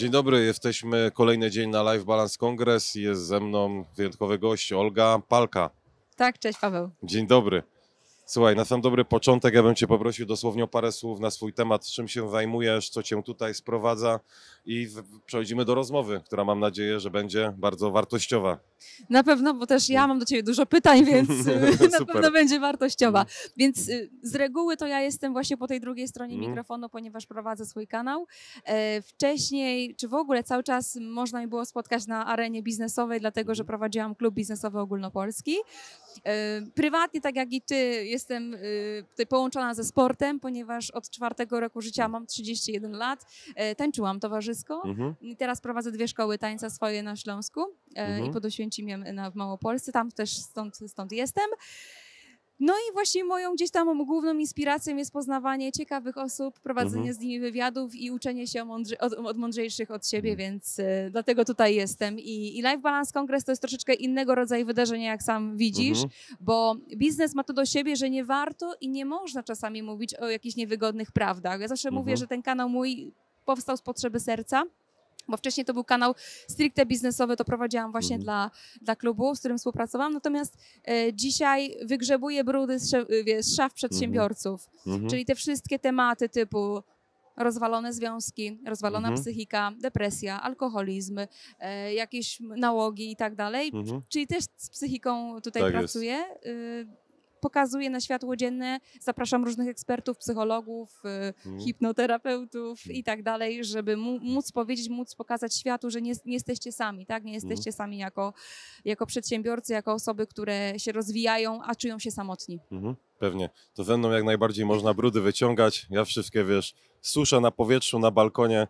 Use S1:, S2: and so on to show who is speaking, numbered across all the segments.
S1: Dzień dobry, jesteśmy kolejny dzień na Live Balance Kongres. Jest ze mną wyjątkowy gość Olga Palka.
S2: Tak, cześć Paweł.
S1: Dzień dobry. Słuchaj, na sam dobry początek ja bym Cię poprosił dosłownie o parę słów na swój temat, czym się zajmujesz, co Cię tutaj sprowadza i przechodzimy do rozmowy, która mam nadzieję, że będzie bardzo wartościowa.
S2: Na pewno, bo też ja mm. mam do Ciebie dużo pytań, więc na pewno będzie wartościowa. Mm. Więc y, z reguły to ja jestem właśnie po tej drugiej stronie mm. mikrofonu, ponieważ prowadzę swój kanał. E, wcześniej, czy w ogóle cały czas można mi było spotkać na arenie biznesowej, dlatego że prowadziłam klub biznesowy ogólnopolski. E, prywatnie, tak jak i ty, jestem e, tutaj połączona ze sportem, ponieważ od czwartego roku życia mam 31 lat. E, tańczyłam towarzysko. Mhm. Teraz prowadzę dwie szkoły tańca swoje na Śląsku mhm. i pod Oświęcimiem na, w Małopolsce. Tam też stąd, stąd jestem. No i właśnie moją gdzieś tam główną inspiracją jest poznawanie ciekawych osób, prowadzenie mhm. z nimi wywiadów i uczenie się mądrze, od, od, mądrzejszych od siebie, mhm. więc y, dlatego tutaj jestem. I, I Life Balance Congress to jest troszeczkę innego rodzaju wydarzenie, jak sam widzisz, mhm. bo biznes ma to do siebie, że nie warto i nie można czasami mówić o jakichś niewygodnych prawdach. Ja zawsze mówię, mhm. że ten kanał mój powstał z potrzeby serca bo wcześniej to był kanał stricte biznesowy, to prowadziłam właśnie mhm. dla, dla klubu, z którym współpracowałam. Natomiast e, dzisiaj wygrzebuję brudy z, wiesz, szaf mhm. przedsiębiorców, mhm. czyli te wszystkie tematy typu rozwalone związki, rozwalona psychika, depresja, alkoholizm, e, jakieś nałogi i tak dalej. Czyli też z psychiką tutaj tak pracuję. Y, pokazuje na światło dzienne. Zapraszam różnych ekspertów, psychologów, y, mm. hipnoterapeutów mm. i tak dalej, żeby móc powiedzieć, móc pokazać światu, że nie, nie jesteście sami, tak? Nie mm. jesteście mm. sami jako, jako przedsiębiorcy, jako osoby, które się rozwijają, a czują się samotni.
S1: Mm -hmm. Pewnie. To ze mną jak najbardziej można brudy wyciągać. Ja wszystkie, wiesz, suszę na powietrzu, na balkonie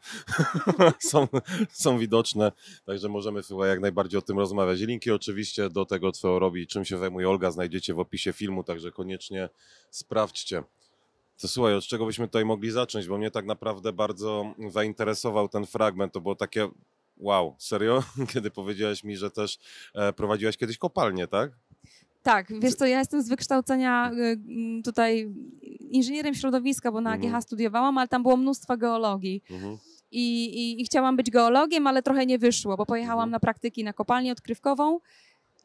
S1: są, są widoczne, także możemy chyba jak najbardziej o tym rozmawiać. Linki oczywiście do tego, co robi, czym się zajmuje Olga, znajdziecie w opisie filmu, także koniecznie sprawdźcie. To słuchaj, od czego byśmy tutaj mogli zacząć, bo mnie tak naprawdę bardzo zainteresował ten fragment. To było takie wow, serio? Kiedy powiedziałeś mi, że też e, prowadziłaś kiedyś kopalnię, tak?
S2: Tak, wiesz co, ja jestem z wykształcenia y, tutaj inżynierem środowiska, bo na AGH mhm. studiowałam, ale tam było mnóstwo geologii. Mhm. I, i, I, chciałam być geologiem, ale trochę nie wyszło, bo pojechałam mhm. na praktyki na kopalnię odkrywkową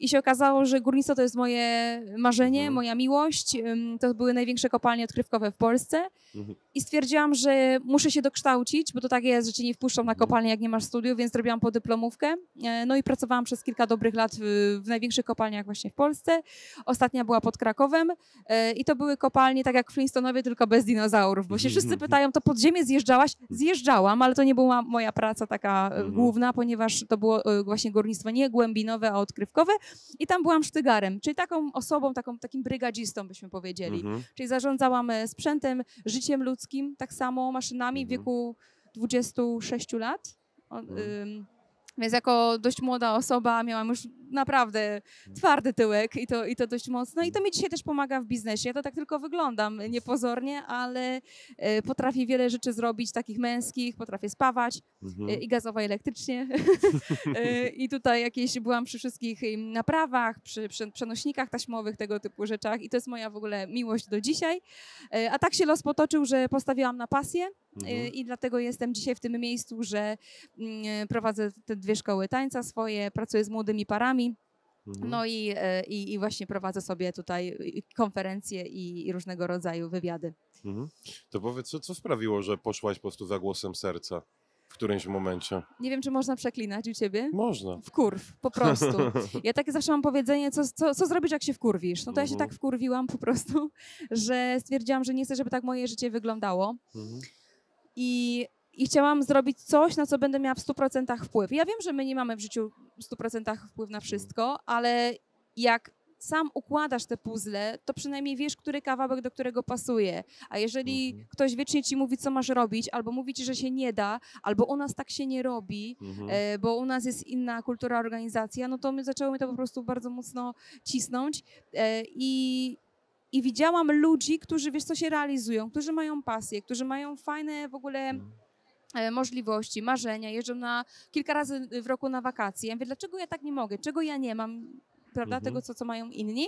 S2: i się okazało, że górnictwo to jest moje marzenie, mhm. moja miłość. To były największe kopalnie odkrywkowe w Polsce. Mhm. I stwierdziłam, że muszę się dokształcić, bo to tak jest, że cię nie wpuszczą na mhm. kopalnię, jak nie masz studiów, więc zrobiłam podyplomówkę. E, no i pracowałam przez kilka dobrych lat w, w największych kopalniach właśnie w Polsce. Ostatnia była pod Krakowem e, i to były kopalnie tak jak w Flintstonowie, tylko bez dinozaurów, bo się wszyscy pytają, to ziemię zjeżdżałaś? Zjeżdżałam, ale to nie była moja praca taka e, mhm. główna, ponieważ to było właśnie górnictwo nie głębinowe, a odkrywkowe. I tam byłam sztygarem, czyli taką osobą, taką, takim brygadzistą byśmy powiedzieli. Mhm. Czyli zarządzałam e, sprzętem, życiem ludzkim, tak samo maszynami mhm. w wieku 26 lat. Mhm. Więc jako dość młoda osoba miałam już naprawdę twardy tyłek i to, i to dość mocno. I to mi dzisiaj też pomaga w biznesie. Ja to tak tylko wyglądam niepozornie, ale e, potrafię wiele rzeczy zrobić, takich męskich, potrafię spawać mhm. E, i gazowo, i elektrycznie. E, I tutaj jakieś byłam przy wszystkich naprawach, przy, przy przenośnikach taśmowych, tego typu rzeczach. I to jest moja w ogóle miłość do dzisiaj. A tak się los potoczył, że postawiłam na pasję Mhm. Y, I dlatego jestem dzisiaj w tym miejscu, że mm, y, prowadzę te dwie szkoły tańca swoje, pracuję z młodymi parami. Mhm. No i, y, i, i, właśnie prowadzę sobie tutaj konferencje i, i różnego rodzaju wywiady.
S1: Mhm. To powiedz, co, co sprawiło, że poszłaś po prostu za głosem serca? w którymś momencie.
S2: Nie wiem, czy można przeklinać u ciebie? Można. W kurw, po prostu. Ja takie zawsze mam powiedzenie, co, co, co zrobisz, jak się wkurwisz? No to ja się tak wkurwiłam po prostu, że stwierdziłam, że nie chcę, żeby tak moje życie wyglądało i, i chciałam zrobić coś, na co będę miała w 100% wpływ. Ja wiem, że my nie mamy w życiu w 100% wpływ na wszystko, ale jak sam układasz te puzzle, to przynajmniej wiesz, który kawałek do którego pasuje. A jeżeli mhm. ktoś wiecznie ci mówi, co masz robić, albo mówi ci, że się nie da, albo u nas tak się nie robi, mhm. E, bo u nas jest inna kultura organizacja, no to my zaczęło mi to po prostu bardzo mocno cisnąć e, i i widziałam ludzi, którzy, wiesz co, się realizują, którzy mają pasję, którzy mają fajne w ogóle mhm. e, możliwości, marzenia, jeżdżą na kilka razy w roku na wakacje. Ja mówię, dlaczego ja tak nie mogę? Czego ja nie mam? Prawda? Mhm. Tego, co, co mają inni.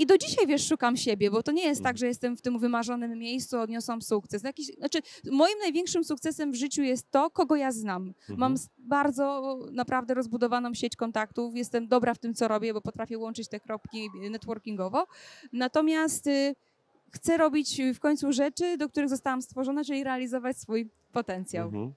S2: I do dzisiaj, wiesz, szukam siebie, bo to nie jest tak, mhm. że jestem w tym wymarzonym miejscu, odniosłam sukces. Jakiś, znaczy, moim największym sukcesem w życiu jest to, kogo ja znam. Mam mhm. bardzo naprawdę rozbudowaną sieć kontaktów, jestem dobra w tym, co robię, bo potrafię łączyć te kropki networkingowo. Natomiast y, chcę robić w końcu rzeczy, do których zostałam stworzona, czyli realizować swój potencjał.
S1: Mhm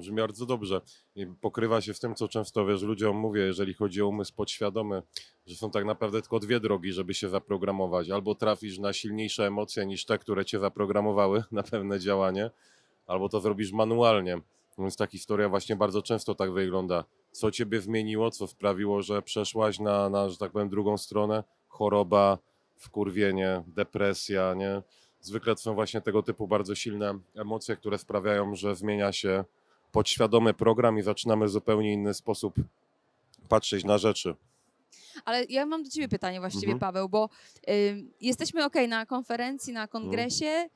S1: brzmi bardzo dobrze. I pokrywa się w tym, co często wiesz, ludziom mówię, jeżeli chodzi o umysł podświadomy, że są tak naprawdę tylko dwie drogi, żeby się zaprogramować. Albo trafisz na silniejsze emocje niż te, które cię zaprogramowały na pewne działanie, albo to zrobisz manualnie. Więc ta historia właśnie bardzo często tak wygląda. Co ciebie zmieniło, co sprawiło, że przeszłaś na, na że tak powiem, drugą stronę? Choroba, wkurwienie, depresja, nie? Zwykle to są właśnie tego typu bardzo silne emocje, które sprawiają, że zmienia się podświadomy program i zaczynamy w zupełnie inny sposób patrzeć na rzeczy.
S2: Ale ja mam do Ciebie pytanie właściwie, mhm. Paweł, bo y, jesteśmy ok na konferencji, na kongresie, mhm.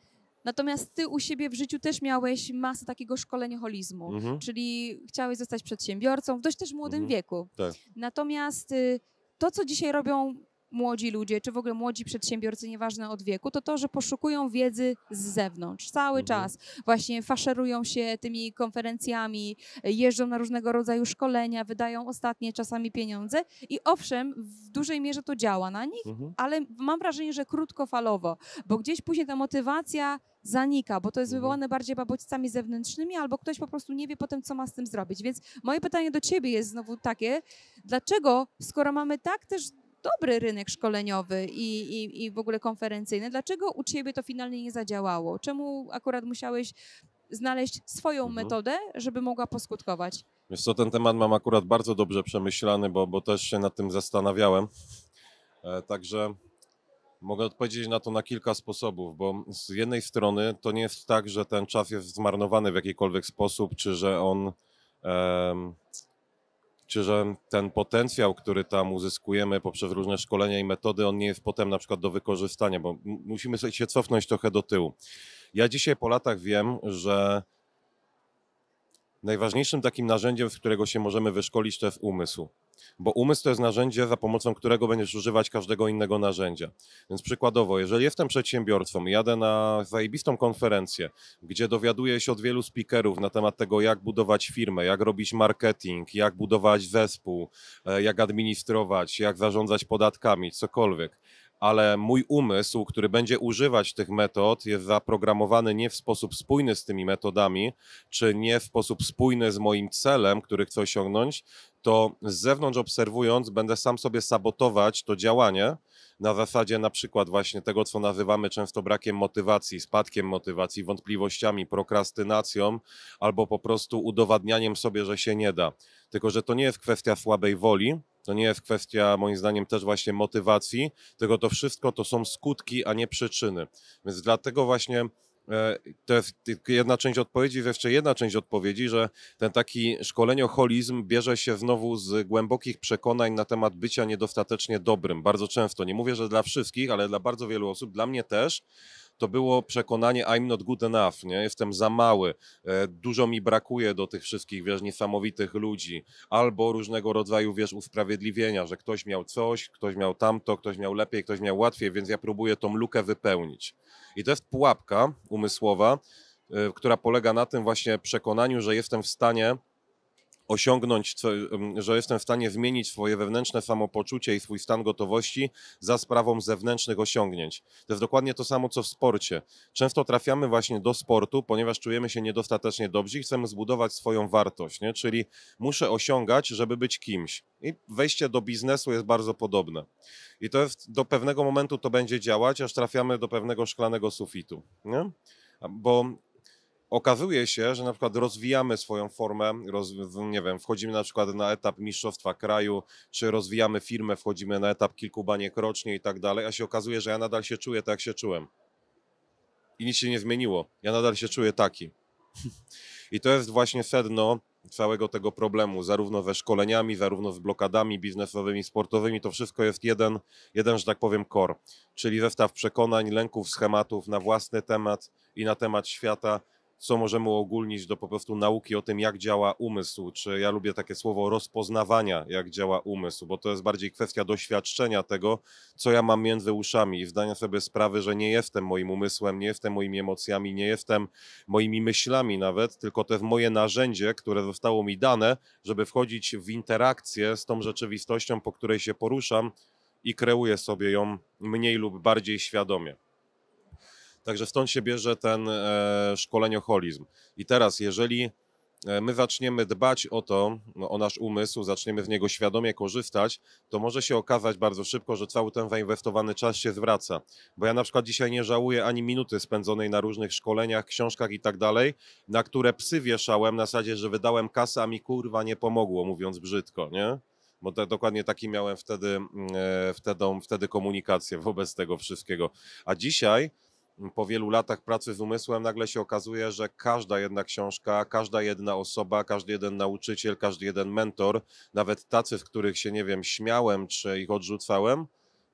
S2: natomiast Ty u siebie w życiu też miałeś masę takiego szkolenia mhm. czyli chciałeś zostać przedsiębiorcą w dość też młodym mhm. wieku. Tak. Natomiast y, to, co dzisiaj robią młodzi ludzie, czy w ogóle młodzi przedsiębiorcy, nieważne od wieku, to to, że poszukują wiedzy z zewnątrz cały mhm. czas. Właśnie faszerują się tymi konferencjami, jeżdżą na różnego rodzaju szkolenia, wydają ostatnie czasami pieniądze i owszem, w dużej mierze to działa na nich, mhm. ale mam wrażenie, że krótkofalowo, bo gdzieś później ta motywacja zanika, bo to jest mhm. wywołane bardziej babodźcami zewnętrznymi, albo ktoś po prostu nie wie potem, co ma z tym zrobić. Więc moje pytanie do Ciebie jest znowu takie, dlaczego, skoro mamy tak też dobry rynek szkoleniowy i, i, i w ogóle konferencyjny. Dlaczego u Ciebie to finalnie nie zadziałało? Czemu akurat musiałeś znaleźć swoją mhm. metodę, żeby mogła poskutkować?
S1: Wiesz co, ten temat mam akurat bardzo dobrze przemyślany, bo, bo też się nad tym zastanawiałem. E, także mogę odpowiedzieć na to na kilka sposobów, bo z jednej strony to nie jest tak, że ten czas jest zmarnowany w jakikolwiek sposób, czy że on... E, czy że ten potencjał, który tam uzyskujemy poprzez różne szkolenia i metody, on nie jest potem na przykład do wykorzystania, bo musimy się cofnąć trochę do tyłu. Ja dzisiaj po latach wiem, że najważniejszym takim narzędziem, z którego się możemy wyszkolić, to jest umysł bo umysł to jest narzędzie, za pomocą którego będziesz używać każdego innego narzędzia. Więc przykładowo, jeżeli jestem przedsiębiorcą i jadę na zajebistą konferencję, gdzie dowiaduję się od wielu speakerów na temat tego, jak budować firmę, jak robić marketing, jak budować zespół, e, jak administrować, jak zarządzać podatkami, cokolwiek, ale mój umysł, który będzie używać tych metod, jest zaprogramowany nie w sposób spójny z tymi metodami, czy nie w sposób spójny z moim celem, który chcę osiągnąć, to z zewnątrz obserwując, będę sam sobie sabotować to działanie na zasadzie na przykład właśnie tego, co nazywamy często brakiem motywacji, spadkiem motywacji, wątpliwościami, prokrastynacją albo po prostu udowadnianiem sobie, że się nie da. Tylko, że to nie jest kwestia słabej woli, to nie jest kwestia, moim zdaniem, też właśnie motywacji, tylko to wszystko to są skutki, a nie przyczyny. Więc dlatego właśnie e, to jest jedna część odpowiedzi, jeszcze jedna część odpowiedzi, że ten taki szkolenioholizm bierze się znowu z głębokich przekonań na temat bycia niedostatecznie dobrym. Bardzo często, nie mówię, że dla wszystkich, ale dla bardzo wielu osób, dla mnie też, to było przekonanie I'm not good enough, nie? jestem za mały, e, dużo mi brakuje do tych wszystkich, wiesz, niesamowitych ludzi, albo różnego rodzaju, wiesz, usprawiedliwienia, że ktoś miał coś, ktoś miał tamto, ktoś miał lepiej, ktoś miał łatwiej, więc ja próbuję tą lukę wypełnić. I to jest pułapka umysłowa, e, która polega na tym właśnie przekonaniu, że jestem w stanie osiągnąć, co, że jestem w stanie zmienić swoje wewnętrzne samopoczucie i swój stan gotowości za sprawą zewnętrznych osiągnięć. To jest dokładnie to samo, co w sporcie. Często trafiamy właśnie do sportu, ponieważ czujemy się niedostatecznie dobrzy i chcemy zbudować swoją wartość, nie? czyli muszę osiągać, żeby być kimś. I wejście do biznesu jest bardzo podobne. I to jest, do pewnego momentu to będzie działać, aż trafiamy do pewnego szklanego sufitu. Nie? Bo okazuje się, że na przykład rozwijamy swoją formę, roz, nie wiem, wchodzimy na przykład na etap mistrzostwa kraju, czy rozwijamy firmę, wchodzimy na etap kilku baniek rocznie i tak dalej, a się okazuje, że ja nadal się czuję tak, jak się czułem. I nic się nie zmieniło. Ja nadal się czuję taki. I to jest właśnie sedno całego tego problemu, zarówno ze szkoleniami, zarówno z blokadami biznesowymi, sportowymi, to wszystko jest jeden, jeden że tak powiem, kor, czyli zestaw przekonań, lęków, schematów na własny temat i na temat świata, co możemy ogólnić do po prostu nauki o tym, jak działa umysł, czy ja lubię takie słowo rozpoznawania, jak działa umysł, bo to jest bardziej kwestia doświadczenia tego, co ja mam między uszami i zdania sobie sprawy, że nie jestem moim umysłem, nie jestem moimi emocjami, nie jestem moimi myślami nawet, tylko to jest moje narzędzie, które zostało mi dane, żeby wchodzić w interakcję z tą rzeczywistością, po której się poruszam i kreuję sobie ją mniej lub bardziej świadomie. Także stąd się bierze ten e, szkolenioholizm. I teraz, jeżeli e, my zaczniemy dbać o to, no, o nasz umysł, zaczniemy w niego świadomie korzystać, to może się okazać bardzo szybko, że cały ten zainwestowany czas się zwraca. Bo ja na przykład dzisiaj nie żałuję ani minuty spędzonej na różnych szkoleniach, książkach i tak dalej, na które psy wieszałem na zasadzie, że wydałem kasę, a mi kurwa nie pomogło, mówiąc brzydko, nie? Bo te, tak, dokładnie taki miałem wtedy, mm, e, wtedy, wtedy komunikację wobec tego wszystkiego. A dzisiaj po wielu latach pracy z umysłem nagle się okazuje, że każda jedna książka, każda jedna osoba, każdy jeden nauczyciel, każdy jeden mentor, nawet tacy, z których się, nie wiem, śmiałem czy ich odrzucałem,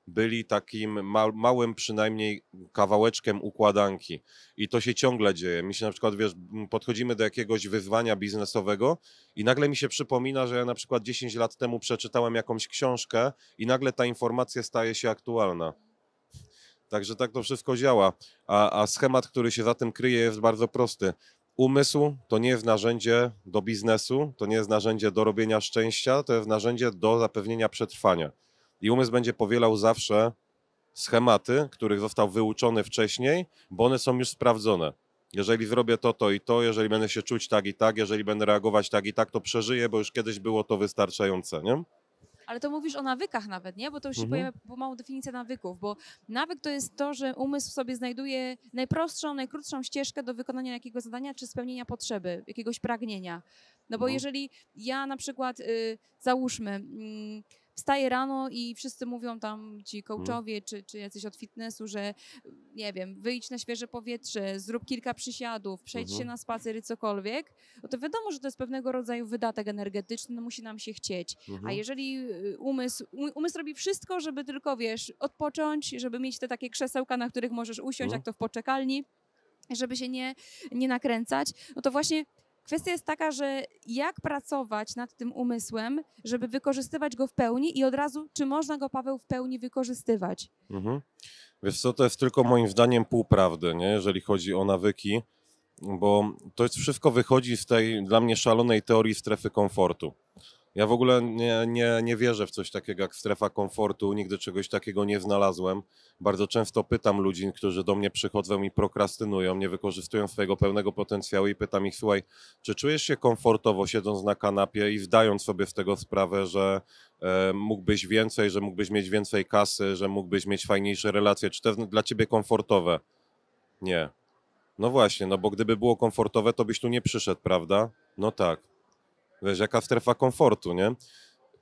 S1: byli takim małym przynajmniej kawałeczkiem układanki. I to się ciągle dzieje. Mi się na przykład, wiesz, podchodzimy do jakiegoś wyzwania biznesowego i nagle mi się przypomina, że ja na przykład 10 lat temu przeczytałem jakąś książkę i nagle ta informacja staje się aktualna. Także tak to wszystko działa. A, a schemat, który się za tym kryje, jest bardzo prosty. Umysł to nie jest narzędzie do biznesu, to nie jest narzędzie do robienia szczęścia, to jest narzędzie do zapewnienia przetrwania. I umysł będzie powielał zawsze schematy, których został wyuczony wcześniej, bo one są już sprawdzone. Jeżeli zrobię to, to i to, jeżeli będę się czuć tak i tak, jeżeli będę reagować tak i tak, to przeżyję, bo już kiedyś było to wystarczające, nie?
S2: Ale to mówisz o nawykach nawet, nie? Bo to już mhm. się pojawia małą definicja nawyków, bo nawyk to jest to, że umysł sobie znajduje najprostszą, najkrótszą ścieżkę do wykonania jakiegoś zadania czy spełnienia potrzeby, jakiegoś pragnienia. No bo no. jeżeli ja na przykład, y, załóżmy... Y, wstaję rano i wszyscy mówią tam ci mhm. coachowie czy, czy jacyś od fitnessu, że nie wiem, wyjdź na świeże powietrze, zrób kilka przysiadów, przejdź mhm. się na spacer cokolwiek, no to wiadomo, że to jest pewnego rodzaju wydatek energetyczny, no musi nam się chcieć. Mhm. A jeżeli y, umysł, umysł robi wszystko, żeby tylko, wiesz, odpocząć, żeby mieć te takie krzesełka, na których możesz usiąść, mhm. jak to w poczekalni, żeby się nie, nie nakręcać, no to właśnie Kwestia jest taka, że jak pracować nad tym umysłem, żeby wykorzystywać go w pełni i od razu, czy można go, Paweł, w pełni wykorzystywać?
S1: Mhm. Wiesz co, to jest tylko tak. moim zdaniem półprawdy, nie? jeżeli chodzi o nawyki, bo to wszystko wychodzi z tej dla mnie szalonej teorii strefy komfortu. Ja w ogóle nie, nie, nie wierzę w coś takiego jak strefa komfortu, nigdy czegoś takiego nie znalazłem. Bardzo często pytam ludzi, którzy do mnie przychodzą i prokrastynują, nie wykorzystują swojego pełnego potencjału i pytam ich, słuchaj, czy czujesz się komfortowo siedząc na kanapie i zdając sobie z tego sprawę, że e, mógłbyś więcej, że mógłbyś mieć więcej kasy, że mógłbyś mieć fajniejsze relacje, czy to dla ciebie komfortowe? Nie. No właśnie, no bo gdyby było komfortowe, to byś tu nie przyszedł, prawda? No tak wiesz, jaka strefa komfortu, nie?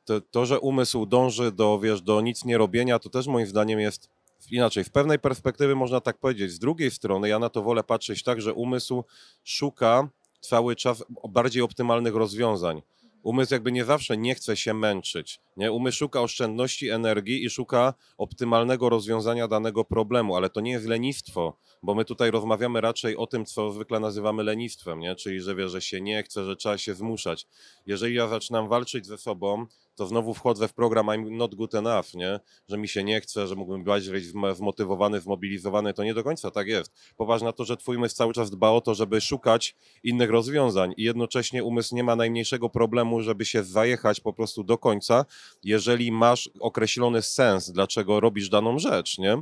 S1: To, to, że umysł dąży do, wiesz, do nic nie robienia, to też moim zdaniem jest inaczej. W pewnej perspektywy można tak powiedzieć. Z drugiej strony ja na to wolę patrzeć tak, że umysł szuka cały czas bardziej optymalnych rozwiązań. Umysł jakby nie zawsze nie chce się męczyć. Nie? Umysł szuka oszczędności energii i szuka optymalnego rozwiązania danego problemu, ale to nie jest lenistwo, bo my tutaj rozmawiamy raczej o tym, co zwykle nazywamy lenistwem, nie? czyli że wie, że się nie chce, że trzeba się zmuszać. Jeżeli ja zaczynam walczyć ze sobą, to znowu wchodzę w program I'm not good enough, nie? że mi się nie chce, że mógłbym być wmotywowany, zmobilizowany. To nie do końca tak jest. Poważna to, że twój umysł cały czas dba o to, żeby szukać innych rozwiązań i jednocześnie umysł nie ma najmniejszego problemu, żeby się zajechać po prostu do końca, jeżeli masz określony sens, dlaczego robisz daną rzecz. Nie?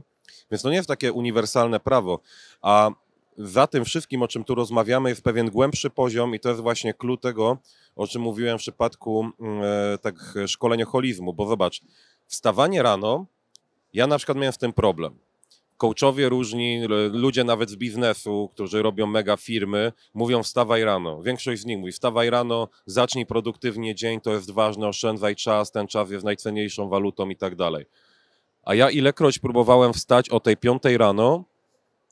S1: Więc to nie jest takie uniwersalne prawo. A za tym wszystkim, o czym tu rozmawiamy, jest pewien głębszy poziom i to jest właśnie klucz tego, o czym mówiłem w przypadku mm, e, tak szkolenioholizmu, bo zobacz, wstawanie rano, ja na przykład miałem z tym problem. Coachowie różni, ludzie nawet z biznesu, którzy robią mega firmy, mówią wstawaj rano. Większość z nich mówi wstawaj rano, zacznij produktywnie dzień, to jest ważne, oszczędzaj czas, ten czas jest najcenniejszą walutą i tak dalej. A ja ilekroć próbowałem wstać o tej piątej rano,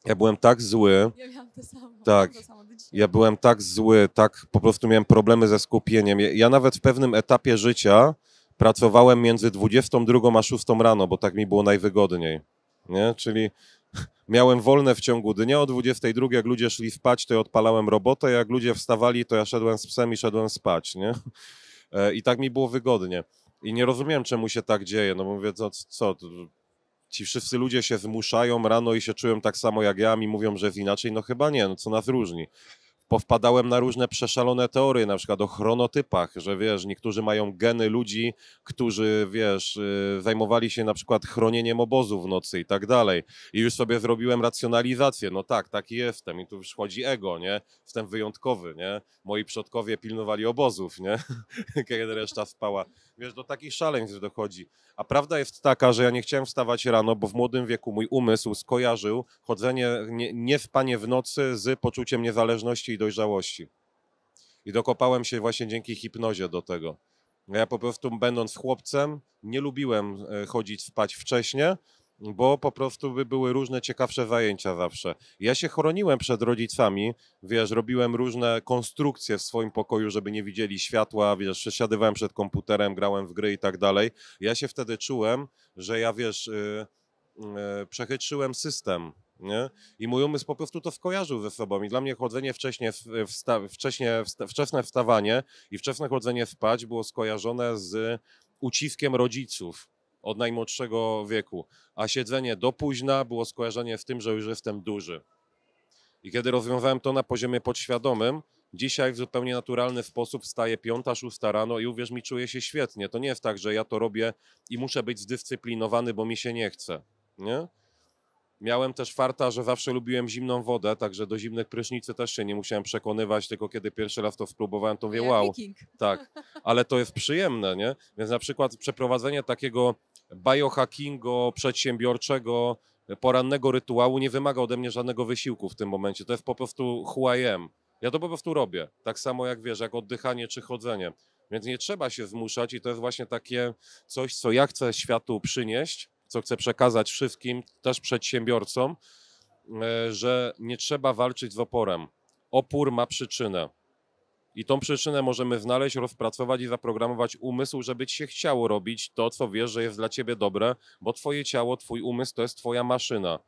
S1: ja byłem tak zły. Ja miałam to samo. Tak. To samo ja byłem tak zły, tak po prostu miałem problemy ze skupieniem. Ja nawet w pewnym etapie życia pracowałem między 22 a 6 rano, bo tak mi było najwygodniej. Nie? Czyli miałem wolne w ciągu dnia o 22, jak ludzie szli spać, to ja odpalałem robotę, jak ludzie wstawali, to ja szedłem z psem i szedłem spać. Nie? E, I tak mi było wygodnie. I nie rozumiem, czemu się tak dzieje. No bo mówię, co, co ci wszyscy ludzie się zmuszają rano i się czują tak samo jak ja, mi mówią, że jest inaczej, no chyba nie, no co nas różni. Powpadałem na różne przeszalone teorie, na przykład o chronotypach, że wiesz, niektórzy mają geny ludzi, którzy, wiesz, y, zajmowali się na przykład chronieniem obozu w nocy i tak dalej. I już sobie zrobiłem racjonalizację, no tak, taki jestem i tu już chodzi ego, nie? Jestem wyjątkowy, nie? Moi przodkowie pilnowali obozów, nie? Kiedy reszta spała. Wiesz, do takich szaleństw dochodzi. A prawda jest taka, że ja nie chciałem wstawać rano, bo w młodym wieku mój umysł skojarzył chodzenie nie, nie w panie w nocy z poczuciem niezależności i dojrzałości. I dokopałem się właśnie dzięki hipnozie do tego. Ja po prostu będąc chłopcem nie lubiłem e, chodzić spać wcześnie, bo po prostu by były różne ciekawsze zajęcia zawsze. Ja się chroniłem przed rodzicami, wiesz, robiłem różne konstrukcje w swoim pokoju, żeby nie widzieli światła, wiesz, przesiadywałem przed komputerem, grałem w gry i tak dalej. Ja się wtedy czułem, że ja, wiesz, yy, yy, przechytrzyłem system, nie? I mój umysł po prostu to skojarzył ze sobą. I dla mnie chodzenie wcześnie, wsta, wcześnie wsta, wczesne wstawanie i wczesne chodzenie spać było skojarzone z uciskiem rodziców od najmłodszego wieku, a siedzenie do późna było skojarzenie w tym, że już jestem duży. I kiedy rozwiązałem to na poziomie podświadomym, dzisiaj w zupełnie naturalny sposób wstaję piąta, szósta rano i uwierz mi, czuję się świetnie. To nie jest tak, że ja to robię i muszę być zdyscyplinowany, bo mi się nie chce. Nie? Miałem też farta, że zawsze lubiłem zimną wodę, także do zimnych prysznicy też się nie musiałem przekonywać, tylko kiedy pierwszy raz to spróbowałem, to mówię no wow. Tak, ale to jest przyjemne, nie? Więc na przykład przeprowadzenie takiego Biohackingo, przedsiębiorczego, porannego rytuału nie wymaga ode mnie żadnego wysiłku w tym momencie. To jest po prostu who I am. Ja to po prostu robię. Tak samo jak wiesz, jak oddychanie czy chodzenie. Więc nie trzeba się zmuszać i to jest właśnie takie coś, co ja chcę światu przynieść, co chcę przekazać wszystkim, też przedsiębiorcom, e, że nie trzeba walczyć z oporem. Opór ma przyczynę. I tą przyczynę możemy znaleźć, rozpracować i zaprogramować umysł, żeby ci się chciało robić to, co wiesz, że jest dla ciebie dobre, bo twoje ciało, twój umysł to jest twoja maszyna.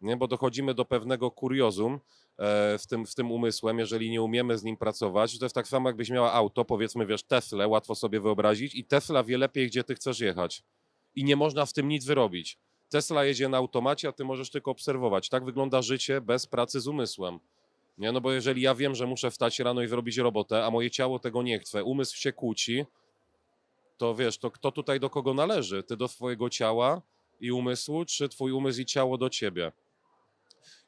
S1: Nie? Bo dochodzimy do pewnego kuriozum e, w tym, w tym umysłem, jeżeli nie umiemy z nim pracować. To jest tak samo, jakbyś miała auto, powiedzmy, wiesz, Tesla, łatwo sobie wyobrazić, i Tesla wie lepiej, gdzie ty chcesz jechać. I nie można w tym nic wyrobić. Tesla jedzie na automacie, a ty możesz tylko obserwować. Tak wygląda życie bez pracy z umysłem. Nie? No bo jeżeli ja wiem, że muszę wstać rano i zrobić robotę, a moje ciało tego nie chce, umysł się kłóci, to wiesz, to kto tutaj do kogo należy? Ty do swojego ciała i umysłu, czy twój umysł i ciało do ciebie?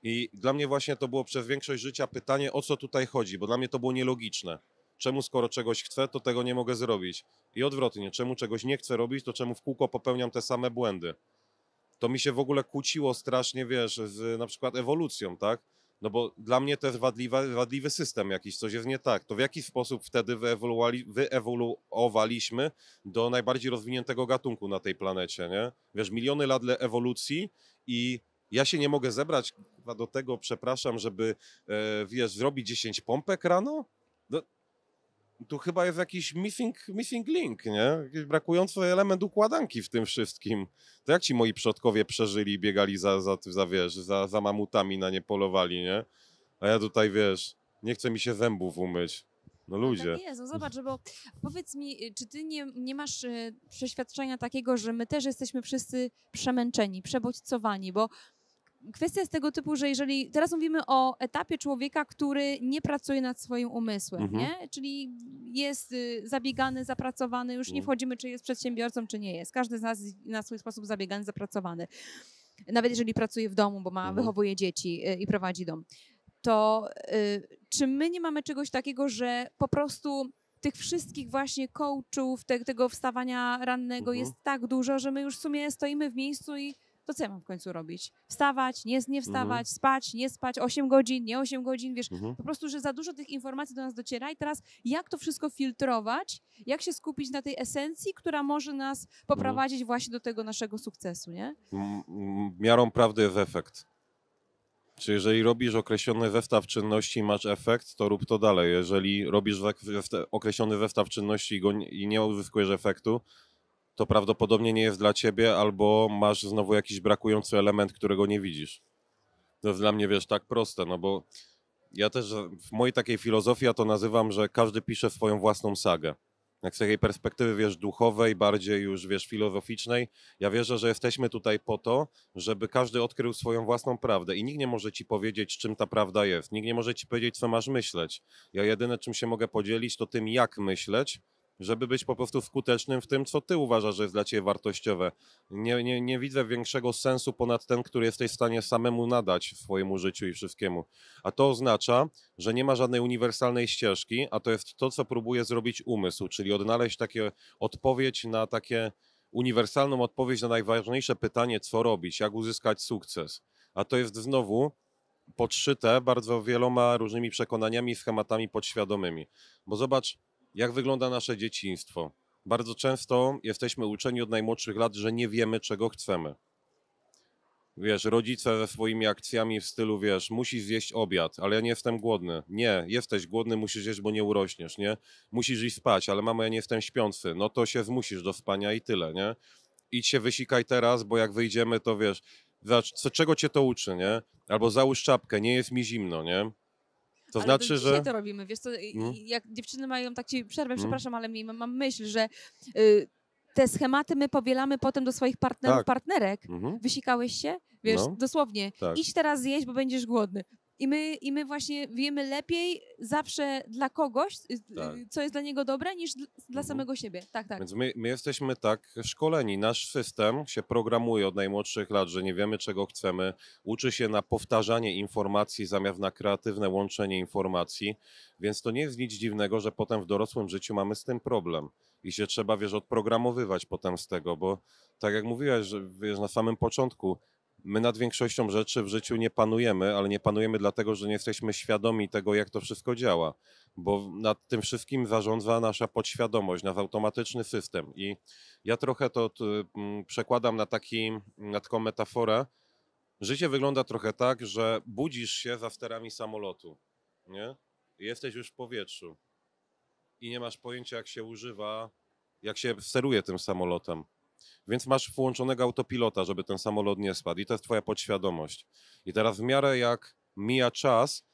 S1: I dla mnie właśnie to było przez większość życia pytanie, o co tutaj chodzi, bo dla mnie to było nielogiczne. Czemu skoro czegoś chcę, to tego nie mogę zrobić? I odwrotnie, czemu czegoś nie chcę robić, to czemu w kółko popełniam te same błędy? To mi się w ogóle kłóciło strasznie, wiesz, z na przykład ewolucją, tak? No bo dla mnie też wadliwa, wadliwy system jakiś, coś jest nie tak. To w jaki sposób wtedy wyewoluowali, wyewoluowaliśmy do najbardziej rozwiniętego gatunku na tej planecie, nie? Wiesz, miliony lat ewolucji i ja się nie mogę zebrać do tego, przepraszam, żeby, e, wiesz, zrobić 10 pompek rano? No, tu chyba jest jakiś missing, missing link, nie? Jakiś brakujący element układanki w tym wszystkim. To jak ci moi przodkowie przeżyli, biegali za, za, za wiesz, za, za mamutami na nie polowali, nie? A ja tutaj, wiesz, nie chcę mi się zębów umyć. No, no ludzie. Tak
S2: jest, no zobacz, bo powiedz mi, y, czy ty nie, nie masz y, przeświadczenia takiego, że my też jesteśmy wszyscy przemęczeni, przebodźcowani, bo kwestia jest tego typu, że jeżeli teraz mówimy o etapie człowieka, który nie pracuje nad swoim umysłem, mhm. nie? czyli jest y, zabiegany, zapracowany, już nie mhm. wchodzimy, czy jest przedsiębiorcą, czy nie jest. Każdy z nas jest na swój sposób zabiegany, zapracowany. Nawet jeżeli pracuje w domu, bo ma, mhm. wychowuje dzieci y, i prowadzi dom, to y, czy my nie mamy czegoś takiego, że po prostu tych wszystkich właśnie coachów, te, tego wstawania rannego mhm. jest tak dużo, że my już w sumie stoimy w miejscu i to co ja mam w końcu robić? Wstawać, nie, nie mhm. wstawać, mhm. spać, nie spać, 8 godzin, nie 8 godzin, wiesz, mhm. po prostu, że za dużo tych informacji do nas dociera i teraz jak to wszystko filtrować, jak się skupić na tej esencji, która może nas poprowadzić mhm. właśnie do tego naszego sukcesu, nie?
S1: Miarą prawdy jest efekt. Czy jeżeli robisz określony zestaw czynności i masz efekt, to rób to dalej. Jeżeli robisz określony zestaw czynności i nie uzyskujesz efektu, to prawdopodobnie nie jest dla ciebie, albo masz znowu jakiś brakujący element, którego nie widzisz. To jest dla mnie, wiesz, tak proste, no bo ja też w mojej takiej filozofii ja to nazywam, że każdy pisze swoją własną sagę. Jak z takiej perspektywy, wiesz, duchowej, bardziej już, wiesz, filozoficznej, ja wierzę, że jesteśmy tutaj po to, żeby każdy odkrył swoją własną prawdę i nikt nie może ci powiedzieć, czym ta prawda jest. Nikt nie może ci powiedzieć, co masz myśleć. Ja jedyne, czym się mogę podzielić, to tym, jak myśleć żeby być po prostu skutecznym w tym, co ty uważasz, że jest dla ciebie wartościowe. Nie, nie, nie widzę większego sensu ponad ten, który jesteś w stanie samemu nadać swojemu życiu i wszystkiemu. A to oznacza, że nie ma żadnej uniwersalnej ścieżki, a to jest to, co próbuje zrobić umysł, czyli odnaleźć takie odpowiedź na takie uniwersalną odpowiedź na najważniejsze pytanie, co robić, jak uzyskać sukces. A to jest znowu podszyte bardzo wieloma różnymi przekonaniami schematami podświadomymi. Bo zobacz, jak wygląda nasze dzieciństwo. Bardzo często jesteśmy uczeni od najmłodszych lat, że nie wiemy, czego chcemy. Wiesz, rodzice ze swoimi akcjami w stylu, wiesz, musisz zjeść obiad, ale ja nie jestem głodny. Nie, jesteś głodny, musisz jeść, bo nie urośniesz, nie? Musisz iść spać, ale mama ja nie jestem śpiący. No to się zmusisz do spania i tyle, nie? Idź się wysikaj teraz, bo jak wyjdziemy, to wiesz, zobacz, co, czego cię to uczy, nie? Albo załóż czapkę, nie jest mi zimno, nie? To ale znaczy, że. to
S2: robimy. Wiesz, hmm? jak dziewczyny mają tak ci przerwę, mhm. przepraszam, ale mam myśl, że. Y, te schematy my powielamy potem do swoich partnerów, tak. partnerek. Mhm. Wysikałeś się? Wiesz, no. dosłownie, tak. idź teraz zjeść, bo będziesz głodny. I my, I my właśnie wiemy lepiej zawsze dla kogoś, y, y, tak. co jest dla niego dobre, niż dla mhm. samego siebie. Tak, tak. Więc
S1: my, my jesteśmy tak szkoleni. Nasz system się programuje od najmłodszych lat, że nie wiemy, czego chcemy. Uczy się na powtarzanie informacji zamiast na kreatywne łączenie informacji. Więc to nie jest nic dziwnego, że potem w dorosłym życiu mamy z tym problem i się trzeba, wiesz, odprogramowywać potem z tego, bo tak jak mówiłaś, że wiesz, na samym początku my nad większością rzeczy w życiu nie panujemy, ale nie panujemy dlatego, że nie jesteśmy świadomi tego, jak to wszystko działa, bo nad tym wszystkim zarządza nasza podświadomość, nasz automatyczny system. I ja trochę to przekładam na, taki, na taką metaforę. Życie wygląda trochę tak, że budzisz się za sterami samolotu, nie? jesteś już w powietrzu i nie masz pojęcia, jak się używa, jak się steruje tym samolotem więc masz włączonego autopilota, żeby ten samolot nie spadł i to jest twoja podświadomość. I teraz w miarę jak mija czas,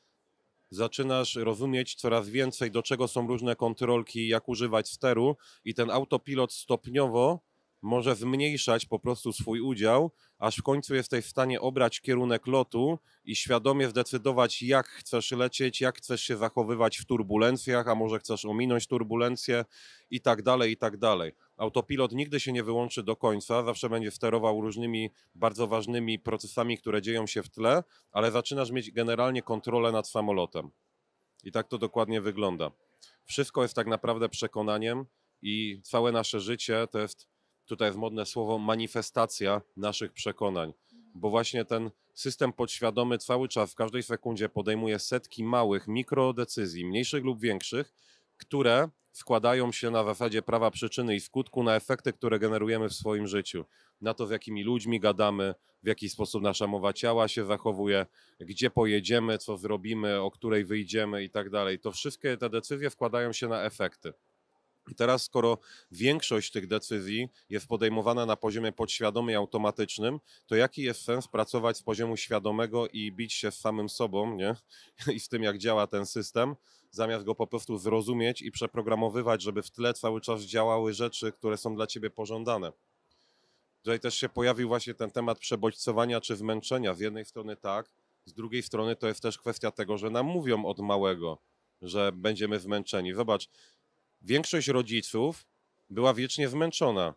S1: zaczynasz rozumieć coraz więcej, do czego są różne kontrolki, jak używać steru i ten autopilot stopniowo może zmniejszać po prostu swój udział, aż w końcu jesteś w stanie obrać kierunek lotu i świadomie zdecydować, jak chcesz lecieć, jak chcesz się zachowywać w turbulencjach, a może chcesz ominąć turbulencje i tak dalej, i tak dalej. Autopilot nigdy się nie wyłączy do końca, zawsze będzie sterował różnymi bardzo ważnymi procesami, które dzieją się w tle, ale zaczynasz mieć generalnie kontrolę nad samolotem. I tak to dokładnie wygląda. Wszystko jest tak naprawdę przekonaniem i całe nasze życie to jest tutaj jest modne słowo manifestacja naszych przekonań, mhm. bo właśnie ten system podświadomy cały czas, w każdej sekundzie podejmuje setki małych mikrodecyzji, mniejszych lub większych, które składają się na zasadzie prawa przyczyny i skutku na efekty, które generujemy w swoim życiu. Na to, z jakimi ludźmi gadamy, w jaki sposób nasza mowa ciała się zachowuje, gdzie pojedziemy, co zrobimy, o której wyjdziemy i tak dalej. To wszystkie te decyzje wkładają się na efekty. I teraz, skoro większość tych decyzji jest podejmowana na poziomie podświadomym i automatycznym, to jaki jest sens pracować z poziomu świadomego i bić się z samym sobą nie? i z tym, jak działa ten system, zamiast go po prostu zrozumieć i przeprogramowywać, żeby w tle cały czas działały rzeczy, które są dla ciebie pożądane? Tutaj też się pojawił właśnie ten temat przebodźcowania czy wmęczenia. Z jednej strony tak, z drugiej strony to jest też kwestia tego, że nam mówią od małego, że będziemy zmęczeni. Zobacz, większość rodziców była wiecznie zmęczona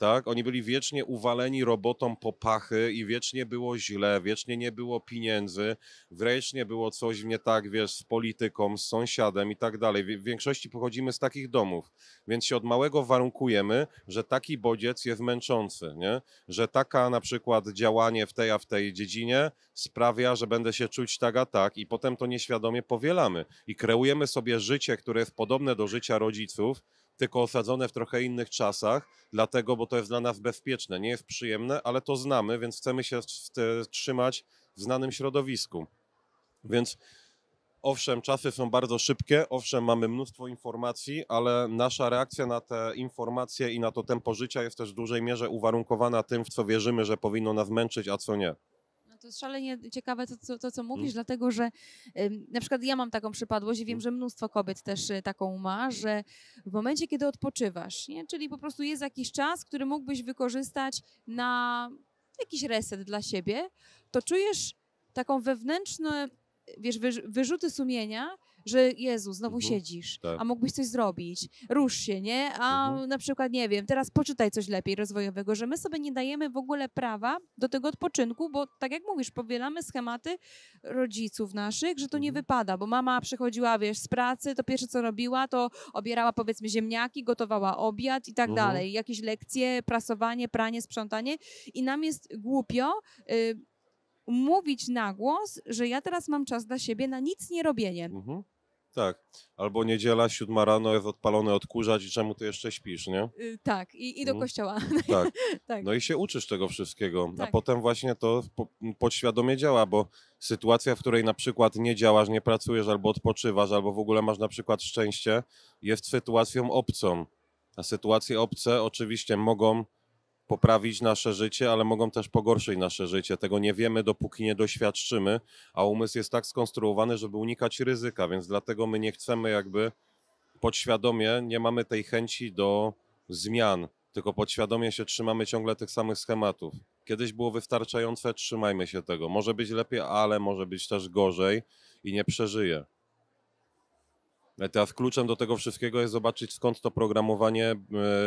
S1: tak? Oni byli wiecznie uwaleni robotą po pachy i wiecznie było źle, wiecznie nie było pieniędzy, nie było coś nie tak, wiesz, z polityką, z sąsiadem i tak dalej. W większości pochodzimy z takich domów, więc się od małego warunkujemy, że taki bodziec jest męczący, nie? Że taka na przykład działanie w tej a w tej dziedzinie sprawia, że będę się czuć tak a tak i potem to nieświadomie powielamy i kreujemy sobie życie, które jest podobne do życia rodziców, tylko osadzone w trochę innych czasach, dlatego, bo to jest dla nas bezpieczne, nie jest przyjemne, ale to znamy, więc chcemy się trzymać w znanym środowisku. Więc owszem, czasy są bardzo szybkie, owszem, mamy mnóstwo informacji, ale nasza reakcja na te informacje i na to tempo życia jest też w dużej mierze uwarunkowana tym, w co wierzymy, że powinno nas męczyć, a co nie
S2: to jest szalenie ciekawe to, to, to co mówisz, mm. dlatego że na przykład ja mam taką przypadłość i wiem, mm. że mnóstwo kobiet też y, taką ma, że w momencie, kiedy odpoczywasz, nie? czyli po prostu jest jakiś czas, który mógłbyś wykorzystać na jakiś reset dla siebie, to czujesz taką wewnętrzną wiesz, wyrzuty sumienia, że Jezu, znowu mhm. siedzisz, tak. a mógłbyś coś zrobić, rusz się, nie? A mhm. na przykład, nie wiem, teraz poczytaj coś lepiej rozwojowego, że my sobie nie dajemy w ogóle prawa do tego odpoczynku, bo tak jak mówisz, powielamy schematy rodziców naszych, że to nie mhm. wypada, bo mama przychodziła, wiesz, z pracy, to pierwsze co robiła, to obierała powiedzmy ziemniaki, gotowała obiad i tak mhm. dalej, jakieś lekcje, prasowanie, pranie, sprzątanie i nam jest głupio, y, mówić na głos, że ja teraz mam czas dla siebie na nic nie robienie. Mhm.
S1: Tak. Albo niedziela, siódma rano jest odpalony odkurzacz i czemu ty jeszcze śpisz, nie?
S2: Y, tak, i, i do mhm. kościoła. Tak. tak. No
S1: i się uczysz tego wszystkiego, a tak. potem właśnie to po- podświadomie działa, bo sytuacja, w której na przykład nie działasz, nie pracujesz albo odpoczywasz, albo w ogóle masz na przykład szczęście, jest sytuacją obcą. A sytuacje obce oczywiście mogą poprawić nasze życie, ale mogą też pogorszyć nasze życie. Tego nie wiemy, dopóki nie doświadczymy, a umysł jest tak skonstruowany, żeby unikać ryzyka, więc dlatego my nie chcemy jakby podświadomie, nie mamy tej chęci do zmian, tylko podświadomie się trzymamy ciągle tych samych schematów. Kiedyś było wystarczające, trzymajmy się tego. Może być lepiej, ale może być też gorzej i nie przeżyję. E, teraz kluczem do tego wszystkiego jest zobaczyć, skąd to programowanie e,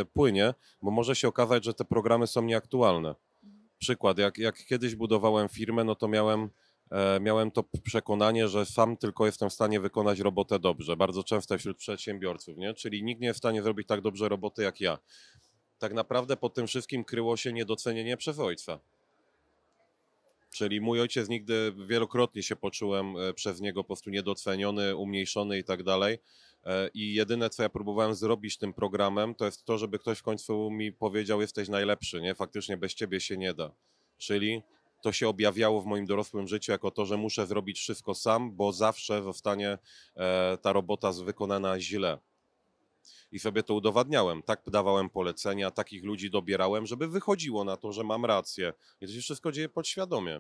S1: płynie, bo może się okazać, że te programy są nieaktualne. Przykład, jak, jak kiedyś budowałem firmę, no to miałem e, miałem to przekonanie, że sam tylko jestem w stanie wykonać robotę dobrze. Bardzo często wśród przedsiębiorców, nie? czyli nikt nie jest w stanie zrobić tak dobrze roboty jak ja. Tak naprawdę pod tym wszystkim kryło się niedocenienie przez ojca. Czyli mój ojciec nigdy wielokrotnie się poczułem e, przez niego po prostu niedoceniony, umniejszony i tak dalej. E, I jedyne, co ja próbowałem zrobić tym programem, to jest to, żeby ktoś w końcu mi powiedział, jesteś najlepszy, nie? Faktycznie bez ciebie się nie da. Czyli to się objawiało w moim dorosłym życiu jako to, że muszę zrobić wszystko sam, bo zawsze zostanie e, ta robota wykonana źle i sobie to udowadniałem. Tak dawałem polecenia, takich ludzi dobierałem, żeby wychodziło na to, że mam rację. I to się wszystko dzieje podświadomie.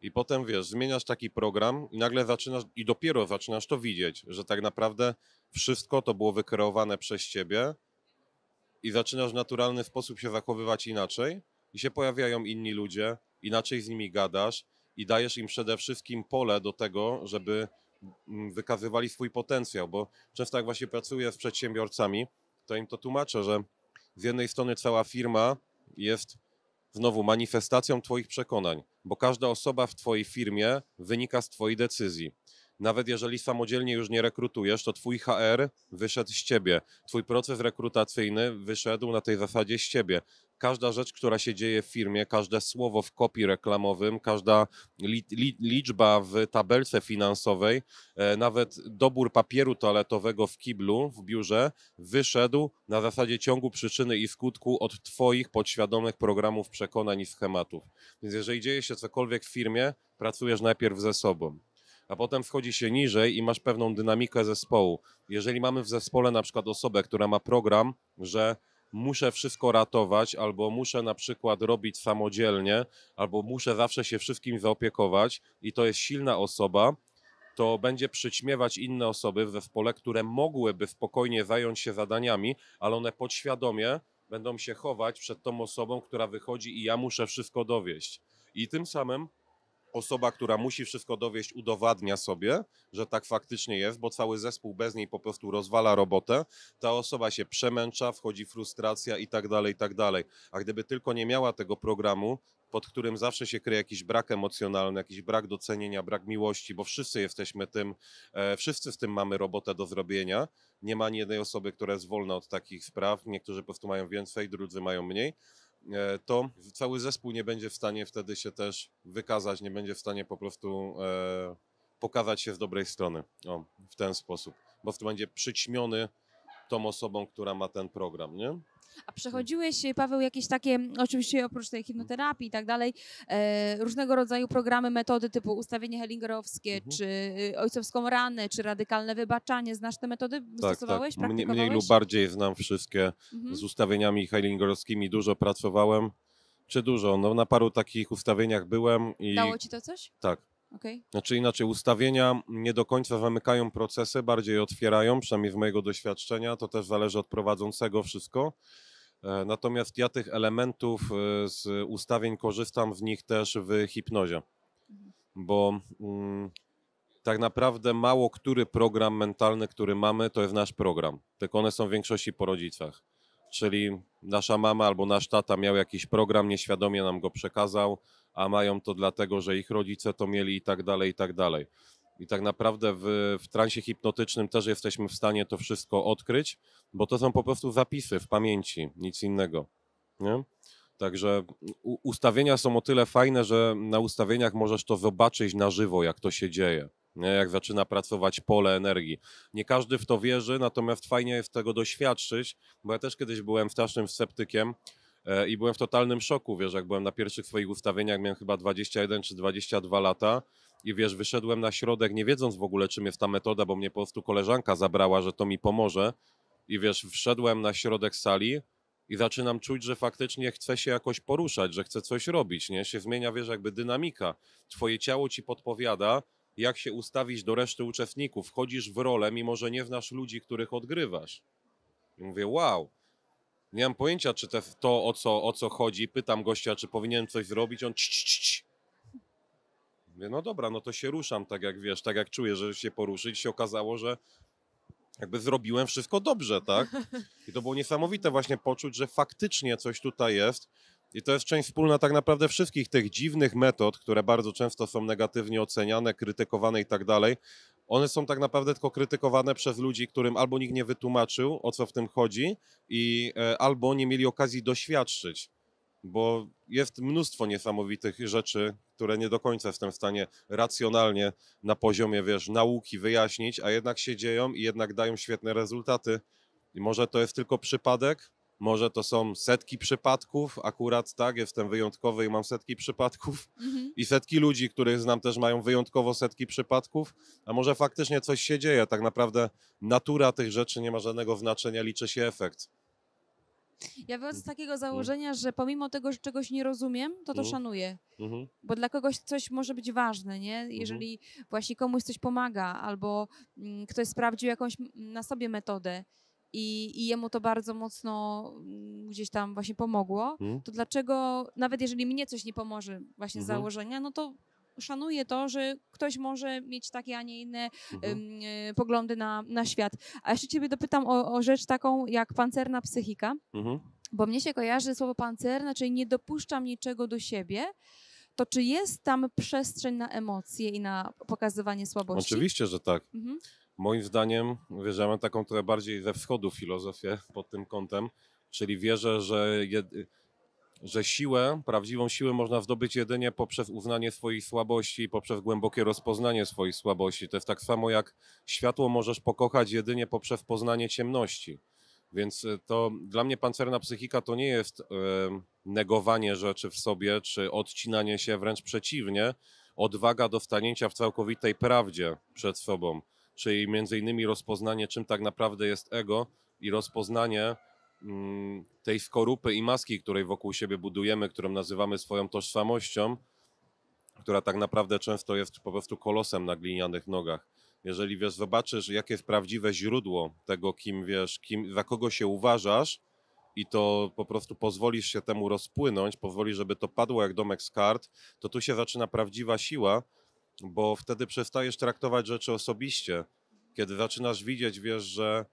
S1: I potem wiesz, zmieniasz taki program i nagle zaczynasz, i dopiero zaczynasz to widzieć, że tak naprawdę wszystko to było wykreowane przez ciebie i zaczynasz w naturalny sposób się zachowywać inaczej i się pojawiają inni ludzie, inaczej z nimi gadasz i dajesz im przede wszystkim pole do tego, żeby wykazywali swój potencjał, bo często jak właśnie pracuję z przedsiębiorcami, to im to tłumaczę, że z jednej strony cała firma jest znowu manifestacją Twoich przekonań, bo każda osoba w Twojej firmie wynika z Twojej decyzji. Nawet jeżeli samodzielnie już nie rekrutujesz, to Twój HR wyszedł z Ciebie. Twój proces rekrutacyjny wyszedł na tej zasadzie z Ciebie każda rzecz, która się dzieje w firmie, każde słowo w kopii reklamowym, każda liczba w tabelce finansowej, e, nawet dobór papieru toaletowego w kiblu, w biurze, wyszedł na zasadzie ciągu przyczyny i skutku od Twoich podświadomych programów, przekonań i schematów. Więc jeżeli dzieje się cokolwiek w firmie, pracujesz najpierw ze sobą a potem wchodzi się niżej i masz pewną dynamikę zespołu. Jeżeli mamy w zespole na przykład osobę, która ma program, że muszę wszystko ratować, albo muszę na przykład robić samodzielnie, albo muszę zawsze się wszystkim zaopiekować i to jest silna osoba, to będzie przyćmiewać inne osoby w zespole, które mogłyby spokojnie zająć się zadaniami, ale one podświadomie będą się chować przed tą osobą, która wychodzi i ja muszę wszystko dowieść. I tym samym osoba, która musi wszystko dowieść, udowadnia sobie, że tak faktycznie jest, bo cały zespół bez niej po prostu rozwala robotę. Ta osoba się przemęcza, wchodzi frustracja i tak dalej, i tak dalej. A gdyby tylko nie miała tego programu, pod którym zawsze się kryje jakiś brak emocjonalny, jakiś brak docenienia, brak miłości, bo wszyscy jesteśmy tym, e, wszyscy w tym mamy robotę do zrobienia. Nie ma ani jednej osoby, która jest wolna od takich spraw. Niektórzy po prostu mają więcej, drudzy mają mniej E, to cały zespół nie będzie w stanie wtedy się też wykazać, nie będzie w stanie po prostu e, pokazać się z dobrej strony o, w ten sposób, bo w tym będzie przyćmiony tą osobą, która ma ten program, nie?
S2: A przechodziłeś, y, Paweł, jakieś takie, mm, oczywiście oprócz tej hipnoterapii i tak dalej, e, różnego rodzaju programy, metody typu ustawienie hellingerowskie, mhm. czy y, ojcowską ranę, czy radykalne wybaczanie. Znasz te metody? Tak, Stosowałeś, tak. Mniej, mniej lub
S1: bardziej znam wszystkie mhm. z ustawieniami hellingerowskimi. Dużo pracowałem. Czy dużo? No na paru takich ustawieniach byłem. I... Dało ci to coś? Tak. Okay. Znaczy inaczej, ustawienia nie do końca zamykają procesy, bardziej otwierają, przynajmniej z mojego doświadczenia, to też zależy od prowadzącego wszystko. E, natomiast ja tych elementów e, z ustawień korzystam w nich też w hipnozie, mhm. bo mm, tak naprawdę mało który program mentalny, który mamy, to jest nasz program, tylko one są w większości po rodzicach. Czyli nasza mama albo nasz tata miał jakiś program, nieświadomie nam go przekazał, a mają to dlatego, że ich rodzice to mieli i tak dalej, i tak dalej. I tak naprawdę w, w transie hipnotycznym też jesteśmy w stanie to wszystko odkryć, bo to są po prostu zapisy w pamięci, nic innego. Nie? Także ustawienia są o tyle fajne, że na ustawieniach możesz to zobaczyć na żywo, jak to się dzieje, nie? jak zaczyna pracować pole energii. Nie każdy w to wierzy, natomiast fajnie jest tego doświadczyć, bo ja też kiedyś byłem strasznym sceptykiem, E, i byłem w totalnym szoku, wiesz, jak byłem na pierwszych swoich ustawieniach, miałem chyba 21 czy 22 lata i wiesz, wyszedłem na środek, nie wiedząc w ogóle, czym jest ta metoda, bo mnie po prostu koleżanka zabrała, że to mi pomoże i wiesz, wszedłem na środek sali i zaczynam czuć, że faktycznie chcę się jakoś poruszać, że chcę coś robić, nie? Się zmienia, wiesz, jakby dynamika. Twoje ciało ci podpowiada, jak się ustawić do reszty uczestników. Wchodzisz w rolę, mimo że nie znasz ludzi, których odgrywasz. I mówię, wow, nie mam pojęcia, czy te, to, o co, o co chodzi. Pytam gościa, czy powinienem coś zrobić. On cii, cii, cii. Mówię, no dobra, no to się ruszam, tak jak wiesz, tak jak czuję, że się poruszyć. Się okazało, że jakby zrobiłem wszystko dobrze, tak? I to było niesamowite właśnie poczuć, że faktycznie coś tutaj jest. I to jest część wspólna tak naprawdę wszystkich tych dziwnych metod, które bardzo często są negatywnie oceniane, krytykowane i tak dalej, one są tak naprawdę tylko krytykowane przez ludzi, którym albo nikt nie wytłumaczył, o co w tym chodzi, i e, albo nie mieli okazji doświadczyć, bo jest mnóstwo niesamowitych rzeczy, które nie do końca jestem w stanie racjonalnie na poziomie, wiesz, nauki wyjaśnić, a jednak się dzieją i jednak dają świetne rezultaty. I może to jest tylko przypadek, może to są setki przypadków, akurat tak, jestem wyjątkowy i mam setki przypadków. Mhm. I setki ludzi, których znam, też mają wyjątkowo setki przypadków. A może faktycznie coś się dzieje. Tak naprawdę natura tych rzeczy nie ma żadnego znaczenia, liczy się efekt.
S2: Ja wychodzę z mm. takiego mm. założenia, że pomimo tego, że czegoś nie rozumiem, to to mm. szanuję. Mhm. Bo dla kogoś coś może być ważne, nie? Jeżeli mhm. właśnie komuś coś pomaga, albo ktoś sprawdził jakąś na sobie metodę, i, i jemu to bardzo mocno mm, gdzieś tam właśnie pomogło, hmm. to dlaczego, nawet jeżeli mnie coś nie pomoże właśnie z hmm. założenia, no to szanuję to, że ktoś może mieć takie, a nie inne y, poglądy na, na świat. A jeszcze Ciebie dopytam o, o rzecz taką jak pancerna psychika, mhm. bo mnie się kojarzy słowo pancerna, czyli nie dopuszczam niczego do siebie. To czy jest tam przestrzeń na emocje i na pokazywanie słabości? Oczywiście, że tak. Mhm.
S1: Moim zdaniem wierzę taką trochę bardziej ze wschodu filozofię pod tym kątem, czyli wierzę, że, że siłę, prawdziwą siłę można zdobyć jedynie poprzez uznanie swoich słabości, poprzez głębokie rozpoznanie swoich słabości. To jest tak samo jak światło możesz pokochać jedynie poprzez poznanie ciemności. Więc e, to dla mnie pancerna psychika to nie jest e, negowanie rzeczy w sobie, czy odcinanie się, wręcz przeciwnie, odwaga do stanięcia w całkowitej prawdzie przed sobą czyli między innymi rozpoznanie, czym tak naprawdę jest ego i rozpoznanie mm, tej skorupy i maski, której wokół siebie budujemy, którą nazywamy swoją tożsamością, która tak naprawdę często jest po prostu kolosem na glinianych nogach. Jeżeli wiesz, zobaczysz, jakie jest prawdziwe źródło tego, kim wiesz, kim, za kogo się uważasz, i to po prostu pozwolisz się temu rozpłynąć, pozwolisz, żeby to padło jak domek z kart, to tu się zaczyna prawdziwa siła, bo wtedy przestajesz traktować rzeczy osobiście. Kiedy zaczynasz widzieć, wiesz, że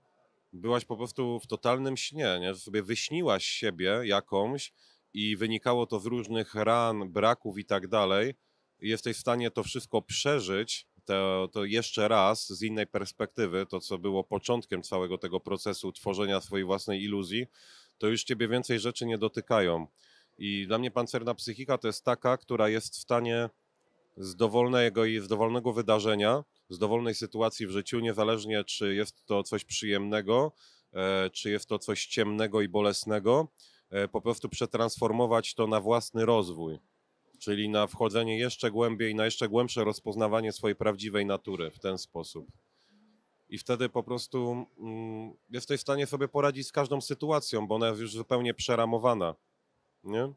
S1: byłaś po prostu w totalnym śnie, nie? że sobie wyśniłaś siebie jakąś i wynikało to z różnych ran, braków i tak dalej. Jesteś w stanie to wszystko przeżyć, to, to jeszcze raz z innej perspektywy, to co było początkiem całego tego procesu tworzenia swojej własnej iluzji, to już ciebie więcej rzeczy nie dotykają. I dla mnie pancerna psychika to jest taka, która jest w stanie z dowolnego i z dowolnego wydarzenia, z dowolnej sytuacji w życiu, niezależnie czy jest to coś przyjemnego, e, czy jest to coś ciemnego i bolesnego, e, po prostu przetransformować to na własny rozwój, czyli na wchodzenie jeszcze głębiej, na jeszcze głębsze rozpoznawanie swojej prawdziwej natury w ten sposób. I wtedy po prostu mm, jesteś w stanie sobie poradzić z każdą sytuacją, bo ona jest już zupełnie przeramowana. Nie?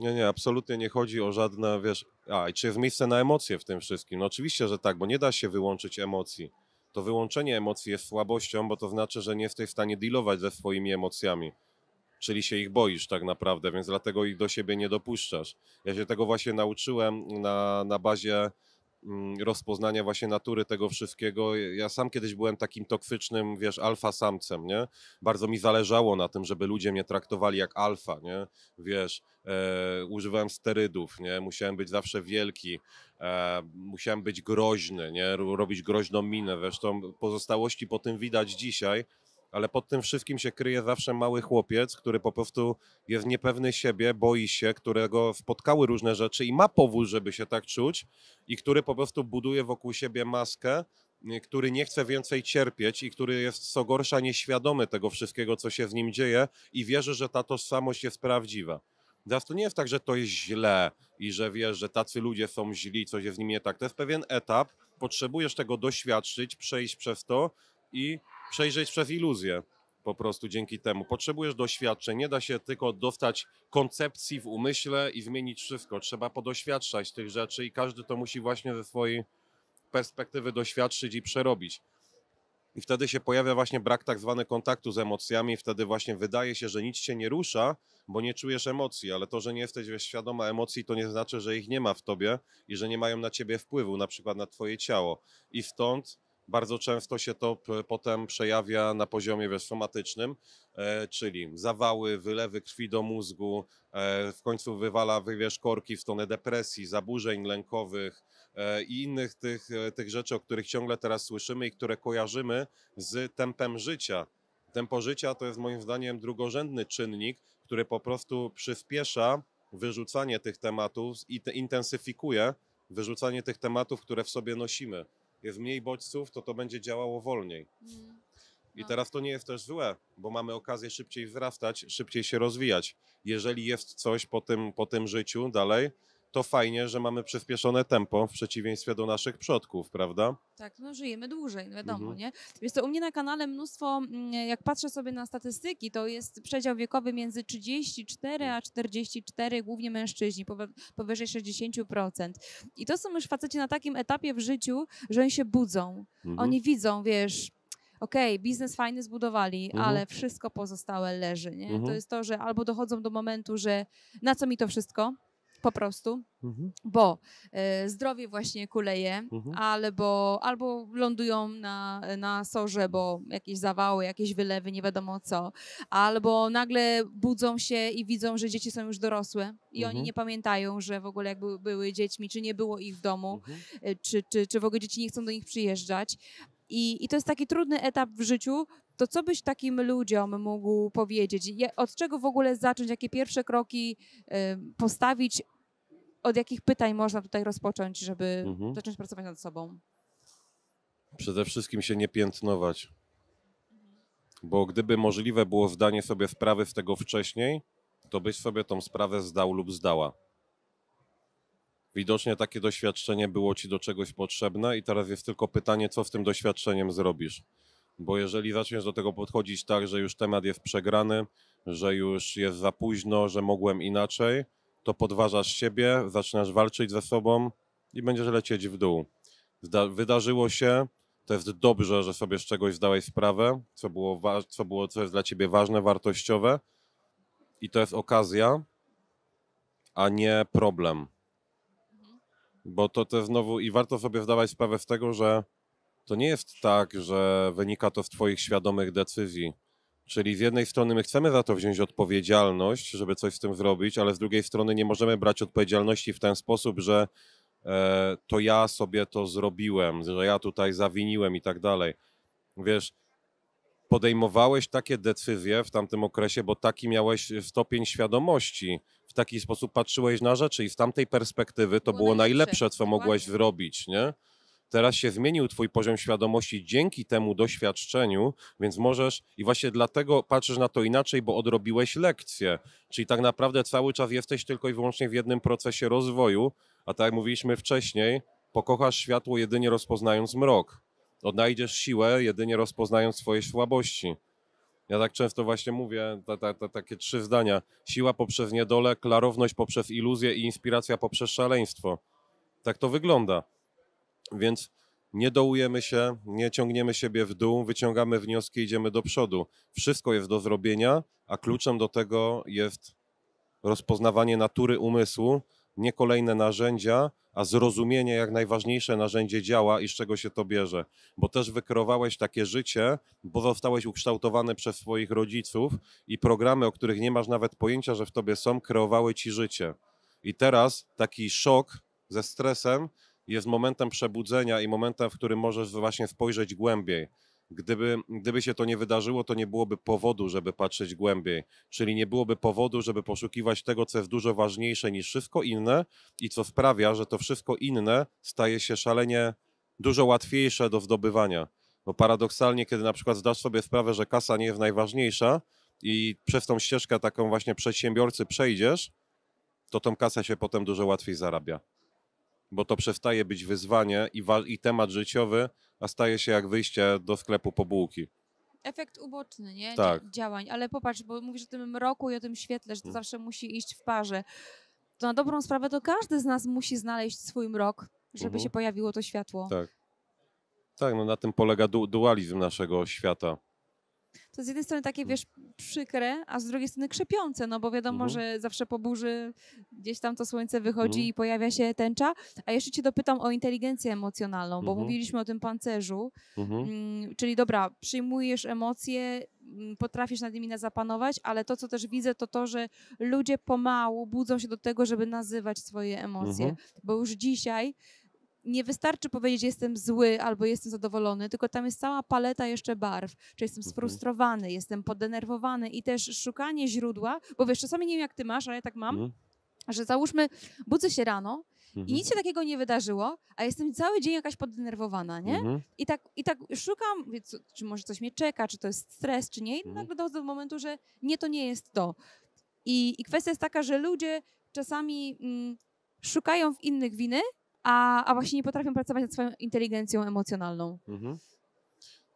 S1: Nie, nie, absolutnie nie chodzi o żadne, wiesz, a i czy jest miejsce na emocje w tym wszystkim? No oczywiście, że tak, bo nie da się wyłączyć emocji. To wyłączenie emocji jest słabością, bo to znaczy, że nie jesteś w stanie dealować ze swoimi emocjami. Czyli się ich boisz tak naprawdę, więc dlatego ich do siebie nie dopuszczasz. Ja się tego właśnie nauczyłem na, na bazie Mm, rozpoznania właśnie natury tego wszystkiego. Ja sam kiedyś byłem takim toksycznym, wiesz, alfa samcem, nie? Bardzo mi zależało na tym, żeby ludzie mnie traktowali jak alfa, nie? Wiesz, e, używałem sterydów, nie? Musiałem być zawsze wielki, e, musiałem być groźny, nie? Robić groźną minę. Zresztą pozostałości po tym widać dzisiaj ale pod tym wszystkim się kryje zawsze mały chłopiec, który po prostu jest niepewny siebie, boi się, którego spotkały różne rzeczy i ma powód, żeby się tak czuć, i który po prostu buduje wokół siebie maskę, y, który nie chce więcej cierpieć i który jest co gorsza nieświadomy tego wszystkiego, co się z nim dzieje i wierzy, że ta tożsamość jest prawdziwa. Teraz to nie jest tak, że to jest źle i że wiesz, że tacy ludzie są źli, coś jest z nimi nie tak. To jest pewien etap, potrzebujesz tego doświadczyć, przejść przez to i przejrzeć przez iluzję po prostu dzięki temu. Potrzebujesz doświadczeń, nie da się tylko dostać koncepcji w umyśle i zmienić wszystko. Trzeba podoświadczać tych rzeczy i każdy to musi właśnie ze swojej perspektywy doświadczyć i przerobić. I wtedy się pojawia właśnie brak tak zwany kontaktu z emocjami, wtedy właśnie wydaje się, że nic cię nie rusza, bo nie czujesz emocji, ale to, że nie jesteś świadoma emocji, to nie znaczy, że ich nie ma w tobie i że nie mają na ciebie wpływu, na przykład na twoje ciało. I stąd bardzo często się to potem przejawia na poziomie wiesz, somatycznym, e, czyli zawały, wylewy krwi do mózgu, e, w końcu wywala wiesz, korki w stronę depresji, zaburzeń lękowych, e, i innych tych, tych rzeczy, o których ciągle teraz słyszymy i które kojarzymy z tempem życia. Tempo życia to jest moim zdaniem drugorzędny czynnik, który po prostu przyspiesza wyrzucanie tych tematów i te intensyfikuje wyrzucanie tych tematów, które w sobie nosimy jest mniej bodźców, to to będzie działało wolniej. Mm. I no. teraz to nie jest też złe, bo mamy okazję szybciej wzrastać, szybciej się rozwijać. Jeżeli jest coś po tym, po tym życiu dalej, to fajnie, że mamy przyspieszone tempo w przeciwieństwie do naszych przodków, prawda?
S2: Tak, no żyjemy dłużej, no wiadomo, mhm. nie? Jest to u mnie na kanale mnóstwo, mm, jak patrzę sobie na statystyki, to jest przedział wiekowy między 34 a 44, głównie mężczyźni, powyżej 60%. I to są już faceci na takim etapie w życiu, że oni się budzą. Mhm. Oni widzą, wiesz, okej, okay, biznes fajny zbudowali, mhm. ale wszystko pozostałe leży. Nie? To mhm. jest to, że albo dochodzą do momentu, że na co mi to wszystko, po prostu, mhm. bo e, zdrowie właśnie kuleje, mhm. albo, albo lądują na, na sorze, bo jakieś zawały, jakieś wylewy, nie wiadomo co, albo nagle budzą się i widzą, że dzieci są już dorosłe i mhm. oni nie pamiętają, że w ogóle jakby były dziećmi, czy nie było ich w domu, mhm. e, czy, czy, czy w ogóle dzieci nie chcą do nich przyjeżdżać. I, I to jest taki trudny etap w życiu, to co byś takim ludziom mógł powiedzieć? Od czego w ogóle zacząć? Jakie pierwsze kroki postawić? Od jakich pytań można tutaj rozpocząć, żeby mhm. zacząć pracować nad sobą?
S1: Przede wszystkim się nie piętnować. Bo gdyby możliwe było zdanie sobie sprawy z tego wcześniej, to byś sobie tą sprawę zdał lub zdała. Widocznie takie doświadczenie było ci do czegoś potrzebne i teraz jest tylko pytanie, co z tym doświadczeniem zrobisz bo jeżeli zaczniesz do tego podchodzić tak, że już temat jest przegrany, że już jest za późno, że mogłem inaczej, to podważasz siebie, zaczynasz walczyć ze sobą i będziesz lecieć w dół. Zda wydarzyło się, to jest dobrze, że sobie z czegoś zdałeś sprawę, co było, co było, co jest dla ciebie ważne, wartościowe i to jest okazja, a nie problem. Mhm. Bo to, te znowu, i warto sobie zdawać sprawę z tego, że to nie jest tak, że wynika to z Twoich świadomych decyzji. Czyli z jednej strony my chcemy za to wziąć odpowiedzialność, żeby coś z tym zrobić, ale z drugiej strony nie możemy brać odpowiedzialności w ten sposób, że e, to ja sobie to zrobiłem, że ja tutaj zawiniłem i tak dalej. Wiesz, podejmowałeś takie decyzje w tamtym okresie, bo taki miałeś stopień świadomości, w taki sposób patrzyłeś na rzeczy i z tamtej perspektywy to było, było najlepsze, co mogłeś zrobić, nie? Teraz się zmienił Twój poziom świadomości dzięki temu doświadczeniu, więc możesz i właśnie dlatego patrzysz na to inaczej, bo odrobiłeś lekcję. Czyli tak naprawdę cały czas jesteś tylko i wyłącznie w jednym procesie rozwoju, a tak jak mówiliśmy wcześniej, pokochasz światło jedynie rozpoznając mrok. Odnajdziesz siłę jedynie rozpoznając swoje słabości. Ja tak często właśnie mówię ta, ta, ta, takie trzy zdania. Siła poprzez niedolę, klarowność poprzez iluzję i inspiracja poprzez szaleństwo. Tak to wygląda. Więc nie dołujemy się, nie ciągniemy siebie w dół, wyciągamy wnioski, idziemy do przodu. Wszystko jest do zrobienia, a kluczem do tego jest rozpoznawanie natury umysłu, nie kolejne narzędzia, a zrozumienie, jak najważniejsze narzędzie działa i z czego się to bierze. Bo też wykrowałeś takie życie, bo zostałeś ukształtowany przez swoich rodziców i programy, o których nie masz nawet pojęcia, że w tobie są, kreowały ci życie. I teraz taki szok ze stresem jest momentem przebudzenia i momentem, w którym możesz właśnie spojrzeć głębiej. Gdyby, gdyby się to nie wydarzyło, to nie byłoby powodu, żeby patrzeć głębiej, czyli nie byłoby powodu, żeby poszukiwać tego, co jest dużo ważniejsze niż wszystko inne i co sprawia, że to wszystko inne staje się szalenie dużo łatwiejsze do zdobywania. Bo paradoksalnie, kiedy na przykład zdasz sobie sprawę, że kasa nie jest najważniejsza i przez tą ścieżkę taką właśnie przedsiębiorcy przejdziesz, to tą kasę się potem dużo łatwiej zarabia bo to przestaje być wyzwanie i, i temat życiowy, a staje się jak wyjście do sklepu po bułki
S2: efekt uboczny, nie? Tak. Działań, ale popatrz, bo mówisz o tym mroku i o tym świetle, że to mm. zawsze musi iść w parze. To na dobrą sprawę to każdy z nas musi znaleźć swój mrok, żeby mhm. się pojawiło to światło.
S1: Tak. Tak, no na tym polega du dualizm naszego świata
S2: to z jednej strony takie, wiesz, przykre, a z drugiej strony krzepiące, no bo wiadomo, mhm. że zawsze po burzy gdzieś tam to słońce wychodzi mhm. i pojawia się tęcza. A jeszcze cię dopytam o inteligencję emocjonalną, bo mhm. mówiliśmy o tym pancerzu, mhm. mm, czyli dobra, przyjmujesz emocje, mm, potrafisz nad nimi zapanować, ale to, co też widzę, to to, że ludzie pomału budzą się do tego, żeby nazywać swoje emocje, mhm. bo już dzisiaj nie wystarczy powiedzieć, jestem zły albo jestem zadowolony, tylko tam jest cała paleta jeszcze barw, czy jestem mhm. sfrustrowany, mhm. jestem podenerwowany i też szukanie źródła, bo wiesz, czasami nie wiem jak ty masz, ale ja tak mam, mhm. że załóżmy, budzę się rano mhm. i nic się takiego nie wydarzyło, a jestem cały dzień jakaś podenerwowana, nie? Mhm. I, tak, I tak szukam, wie, co, czy może coś mnie czeka, czy to jest stres, czy nie, i mhm. nagle dochodzę do momentu, że nie, to nie jest to. I, i kwestia jest taka, że ludzie czasami mm, szukają w innych winy, a, a właśnie nie potrafią pracować nad swoją inteligencją emocjonalną.
S1: Mhm.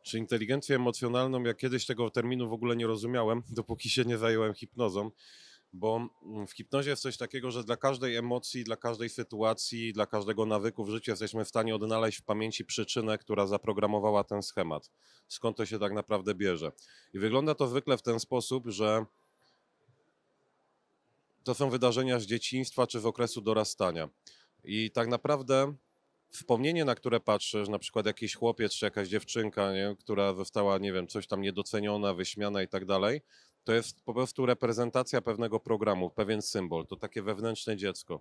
S1: Czy inteligencję emocjonalną, ja kiedyś tego terminu w ogóle nie rozumiałem, dopóki się nie zająłem hipnozą, bo mm, w hipnozie jest coś takiego, że dla każdej emocji, dla każdej sytuacji, dla każdego nawyku w życiu jesteśmy w stanie odnaleźć w pamięci przyczynę, która zaprogramowała ten schemat, skąd to się tak naprawdę bierze. I wygląda to zwykle w ten sposób, że to są wydarzenia z dzieciństwa czy z okresu dorastania. I tak naprawdę wspomnienie, na które patrzysz, na przykład jakiś chłopiec czy jakaś dziewczynka, nie, która została, nie wiem, coś tam niedoceniona, wyśmiana i tak dalej, to jest po prostu reprezentacja pewnego programu, pewien symbol, to takie wewnętrzne dziecko.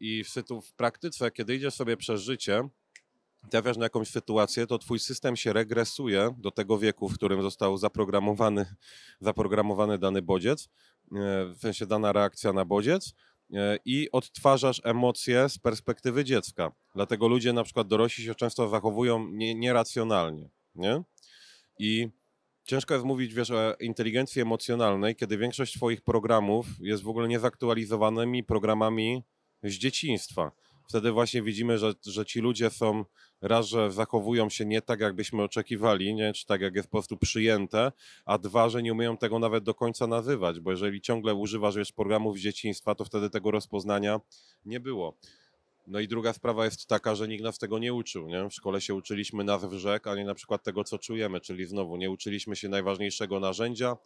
S1: I w, sytu, w praktyce, kiedy idziesz sobie przez życie, trafiasz na jakąś sytuację, to twój system się regresuje do tego wieku, w którym został zaprogramowany, zaprogramowany dany bodziec, e, w sensie dana reakcja na bodziec E, i odtwarzasz emocje z perspektywy dziecka. Dlatego ludzie, na przykład dorośli, się często zachowują nieracjonalnie. Nie? I ciężko jest mówić wiesz, o inteligencji emocjonalnej, kiedy większość Twoich programów jest w ogóle niezaktualizowanymi programami z dzieciństwa wtedy właśnie widzimy, że, że ci ludzie są raz, że zachowują się nie tak, jakbyśmy oczekiwali, nie? czy tak, jak jest po prostu przyjęte, a dwa, że nie umieją tego nawet do końca nazywać, bo jeżeli ciągle używasz wiesz, programów z dzieciństwa, to wtedy tego rozpoznania nie było. No i druga sprawa jest taka, że nikt nas tego nie uczył. Nie? W szkole się uczyliśmy nazw rzek, a nie na przykład tego, co czujemy, czyli znowu nie uczyliśmy się najważniejszego narzędzia,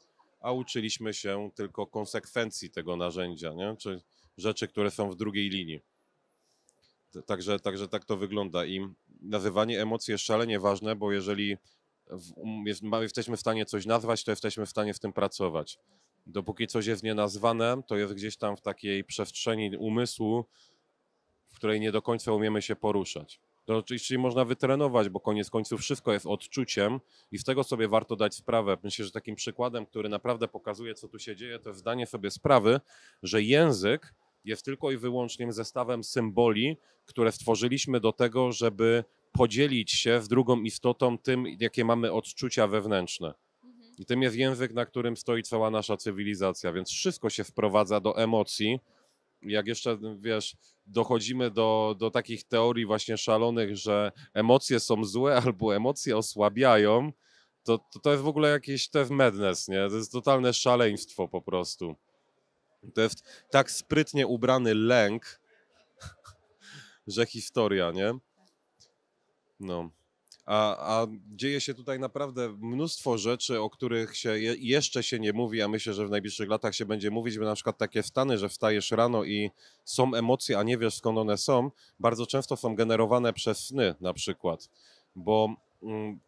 S1: a uczyliśmy się tylko konsekwencji tego narzędzia, nie? czy rzeczy, które są w drugiej linii. Także, także tak to wygląda i nazywanie emocji jest szalenie ważne, bo jeżeli um, jesteśmy w stanie coś nazwać, to jesteśmy w stanie w tym pracować. Dopóki coś jest nienazwane, to jest gdzieś tam w takiej przestrzeni umysłu, w której nie do końca umiemy się poruszać. To no, oczywiście można wytrenować, bo koniec końców wszystko jest odczuciem i z tego sobie warto dać sprawę. Myślę, że takim przykładem, który naprawdę pokazuje, co tu się dzieje, to zdanie sobie sprawy, że język jest tylko i wyłącznie zestawem symboli, które stworzyliśmy do tego, żeby podzielić się z drugą istotą tym, jakie mamy odczucia wewnętrzne. Mhm. I tym jest język, na którym stoi cała nasza cywilizacja, więc wszystko się wprowadza do emocji. Jak jeszcze, wiesz, dochodzimy do, do takich teorii właśnie szalonych, że emocje są złe albo emocje osłabiają, to, to, to jest w ogóle jakiś to jest madness, nie? To jest totalne szaleństwo po prostu. To jest tak sprytnie ubrany lęk, że historia, nie? No. A, a, dzieje się tutaj naprawdę mnóstwo rzeczy, o których się je, jeszcze się nie mówi, a myślę, że w najbliższych latach się będzie mówić, bo na przykład takie stany, że wstajesz rano i są emocje, a nie wiesz skąd one są, bardzo często są generowane przez sny na przykład, bo mm,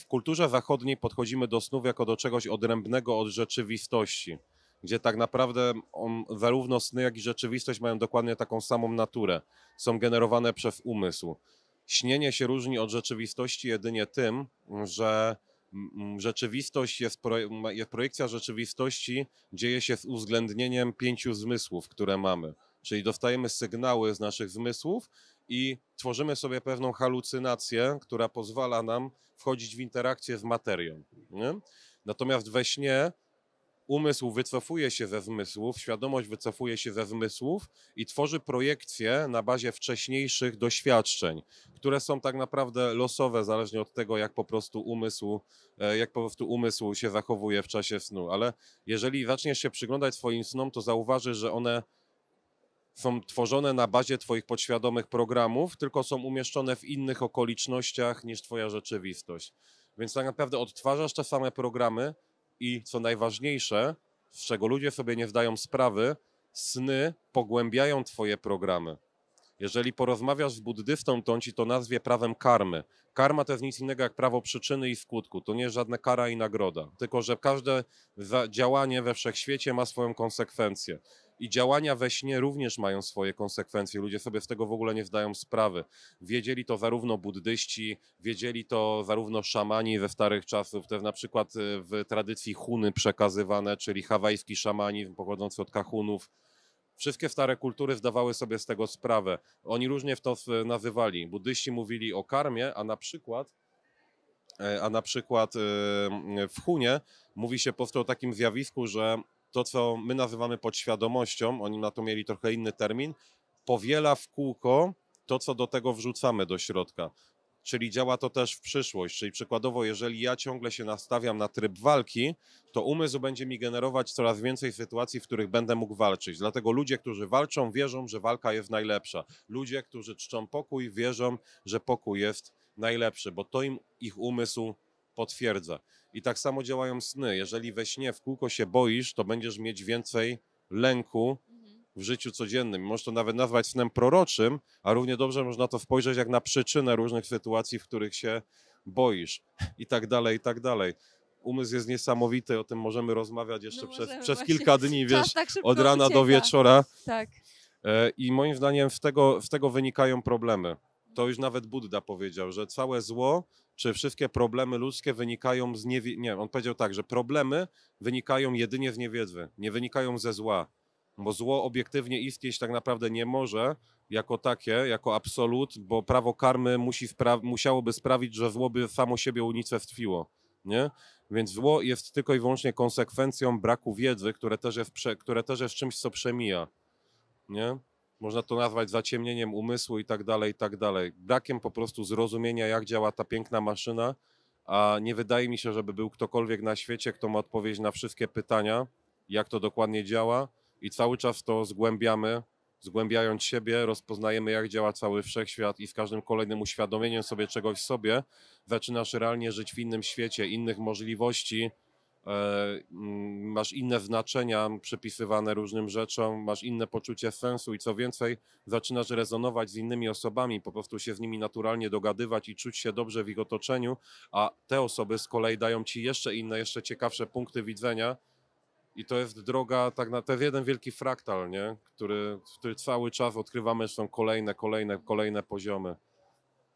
S1: w kulturze zachodniej podchodzimy do snów jako do czegoś odrębnego od rzeczywistości gdzie tak naprawdę on, zarówno sny, jak i rzeczywistość mają dokładnie taką samą naturę. Są generowane przez umysł. Śnienie się różni od rzeczywistości jedynie tym, że rzeczywistość jest, projekcja rzeczywistości dzieje się z uwzględnieniem pięciu zmysłów, które mamy. Czyli dostajemy sygnały z naszych zmysłów i tworzymy sobie pewną halucynację, która pozwala nam wchodzić w interakcję z materią. Nie? Natomiast we śnie umysł wycofuje się ze zmysłów, świadomość wycofuje się ze zmysłów i tworzy projekcje na bazie wcześniejszych doświadczeń, które są tak naprawdę losowe, zależnie od tego, jak po prostu umysł, e, jak po prostu umysł się zachowuje w czasie snu. Ale jeżeli zaczniesz się przyglądać swoim snom, to zauważysz, że one są tworzone na bazie Twoich podświadomych programów, tylko są umieszczone w innych okolicznościach niż Twoja rzeczywistość. Więc tak naprawdę odtwarzasz te same programy, i co najważniejsze, z czego ludzie sobie nie zdają sprawy, sny pogłębiają Twoje programy. Jeżeli porozmawiasz z buddystą, to on ci to nazwie prawem karmy. Karma to jest nic innego jak prawo przyczyny i skutku. To nie jest żadna kara i nagroda, tylko że każde działanie we wszechświecie ma swoją konsekwencję i działania we śnie również mają swoje konsekwencje. Ludzie sobie z tego w ogóle nie zdają sprawy. Wiedzieli to zarówno buddyści, wiedzieli to zarówno szamani ze starych czasów, te na przykład y, w tradycji Huny przekazywane, czyli hawajski szamani pochodzący od Kahunów. Wszystkie stare kultury zdawały sobie z tego sprawę. Oni różnie w to nazywali. Buddyści mówili o karmie, a na przykład e, a na przykład y, w Hunie mówi się po prostu o takim zjawisku, że to, co my nazywamy podświadomością, oni na to mieli trochę inny termin, powiela w kółko to, co do tego wrzucamy do środka. Czyli działa to też w przyszłość. Czyli przykładowo, jeżeli ja ciągle się nastawiam na tryb walki, to umysł będzie mi generować coraz więcej sytuacji, w których będę mógł walczyć. Dlatego ludzie, którzy walczą, wierzą, że walka jest najlepsza. Ludzie, którzy czczą pokój, wierzą, że pokój jest najlepszy, bo to im ich umysł potwierdza. I tak samo działają sny. Jeżeli we śnie w kółko się boisz, to będziesz mieć więcej lęku mhm. w życiu codziennym. Można to nawet nazwać snem proroczym, a równie dobrze można to spojrzeć jak na przyczynę różnych sytuacji, w których się boisz i tak dalej, i tak dalej. Umysł jest niesamowity, o tym możemy rozmawiać jeszcze no przez, przez kilka dni, wiesz, tak od rana ucieka. do wieczora. Tak. E, I moim zdaniem w tego, w tego wynikają problemy. To już nawet Buddha powiedział, że całe zło czy wszystkie problemy ludzkie wynikają z niewiedzy. Nie, on powiedział tak, że problemy wynikają jedynie z niewiedzy, nie wynikają ze zła. Bo zło obiektywnie istnieć tak naprawdę nie może jako takie, jako absolut, bo prawo karmy musi spra musiałoby sprawić, że zło by samo siebie unicestwiło. Nie? Więc zło jest tylko i wyłącznie konsekwencją braku wiedzy, które też jest, które też jest czymś, co przemija. Nie? Można to nazwać zaciemnieniem umysłu i tak dalej, i tak dalej. Brakiem po prostu zrozumienia, jak działa ta piękna maszyna, a nie wydaje mi się, żeby był ktokolwiek na świecie, kto ma odpowiedź na wszystkie pytania, jak to dokładnie działa i cały czas to zgłębiamy, zgłębiając siebie, rozpoznajemy, jak działa cały wszechświat i z każdym kolejnym uświadomieniem sobie czegoś sobie, zaczynasz realnie żyć w innym świecie, innych możliwości, E, mm, masz inne znaczenia przypisywane różnym rzeczom, masz inne poczucie sensu i co więcej, zaczynasz rezonować z innymi osobami, po prostu się z nimi naturalnie dogadywać i czuć się dobrze w ich otoczeniu, a te osoby z kolei dają ci jeszcze inne, jeszcze ciekawsze punkty widzenia. I to jest droga, tak na ten jeden wielki fraktal, nie? Który, który cały czas odkrywamy, są kolejne, kolejne, kolejne poziomy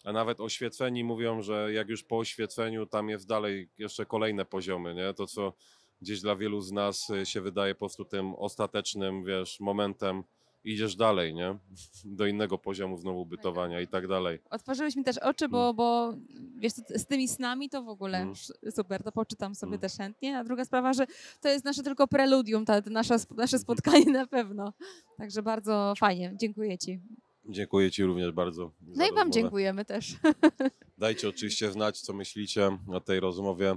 S1: a nawet oświeceni mówią, że jak już po oświeceniu tam jest dalej jeszcze kolejne poziomy, nie? To co gdzieś dla wielu z nas y, się wydaje po prostu tym ostatecznym, wiesz, momentem idziesz dalej, nie? Do innego poziomu znowu tak. bytowania i tak dalej.
S2: Otworzyłeś mi też oczy, bo, mm. bo wiesz, z tymi snami to w ogóle mm. super, to poczytam sobie mm. też chętnie. A druga sprawa, że to jest nasze tylko preludium, ta, nasza, nasze mhm. spotkanie na pewno. Także bardzo fajnie, dziękuję Ci.
S1: Dziękuję Ci również bardzo. No i Wam dziękujemy też. Dajcie oczywiście znać, co myślicie na tej rozmowie,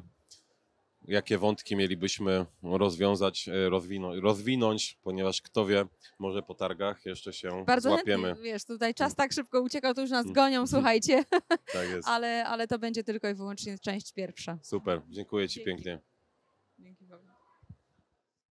S1: jakie wątki mielibyśmy rozwiązać, e, rozwinąć, rozwinąć ponieważ kto wie, może po targach jeszcze się bardzo złapiemy. Chętnie,
S2: wiesz, tutaj czas mm. tak szybko uciekał, to już nas mm. gonią, słuchajcie. Tak jest. Ale, ale to będzie tylko i wyłącznie część pierwsza. Super,
S1: dziękuję Ci Dzięki. pięknie. Dzięki bardzo.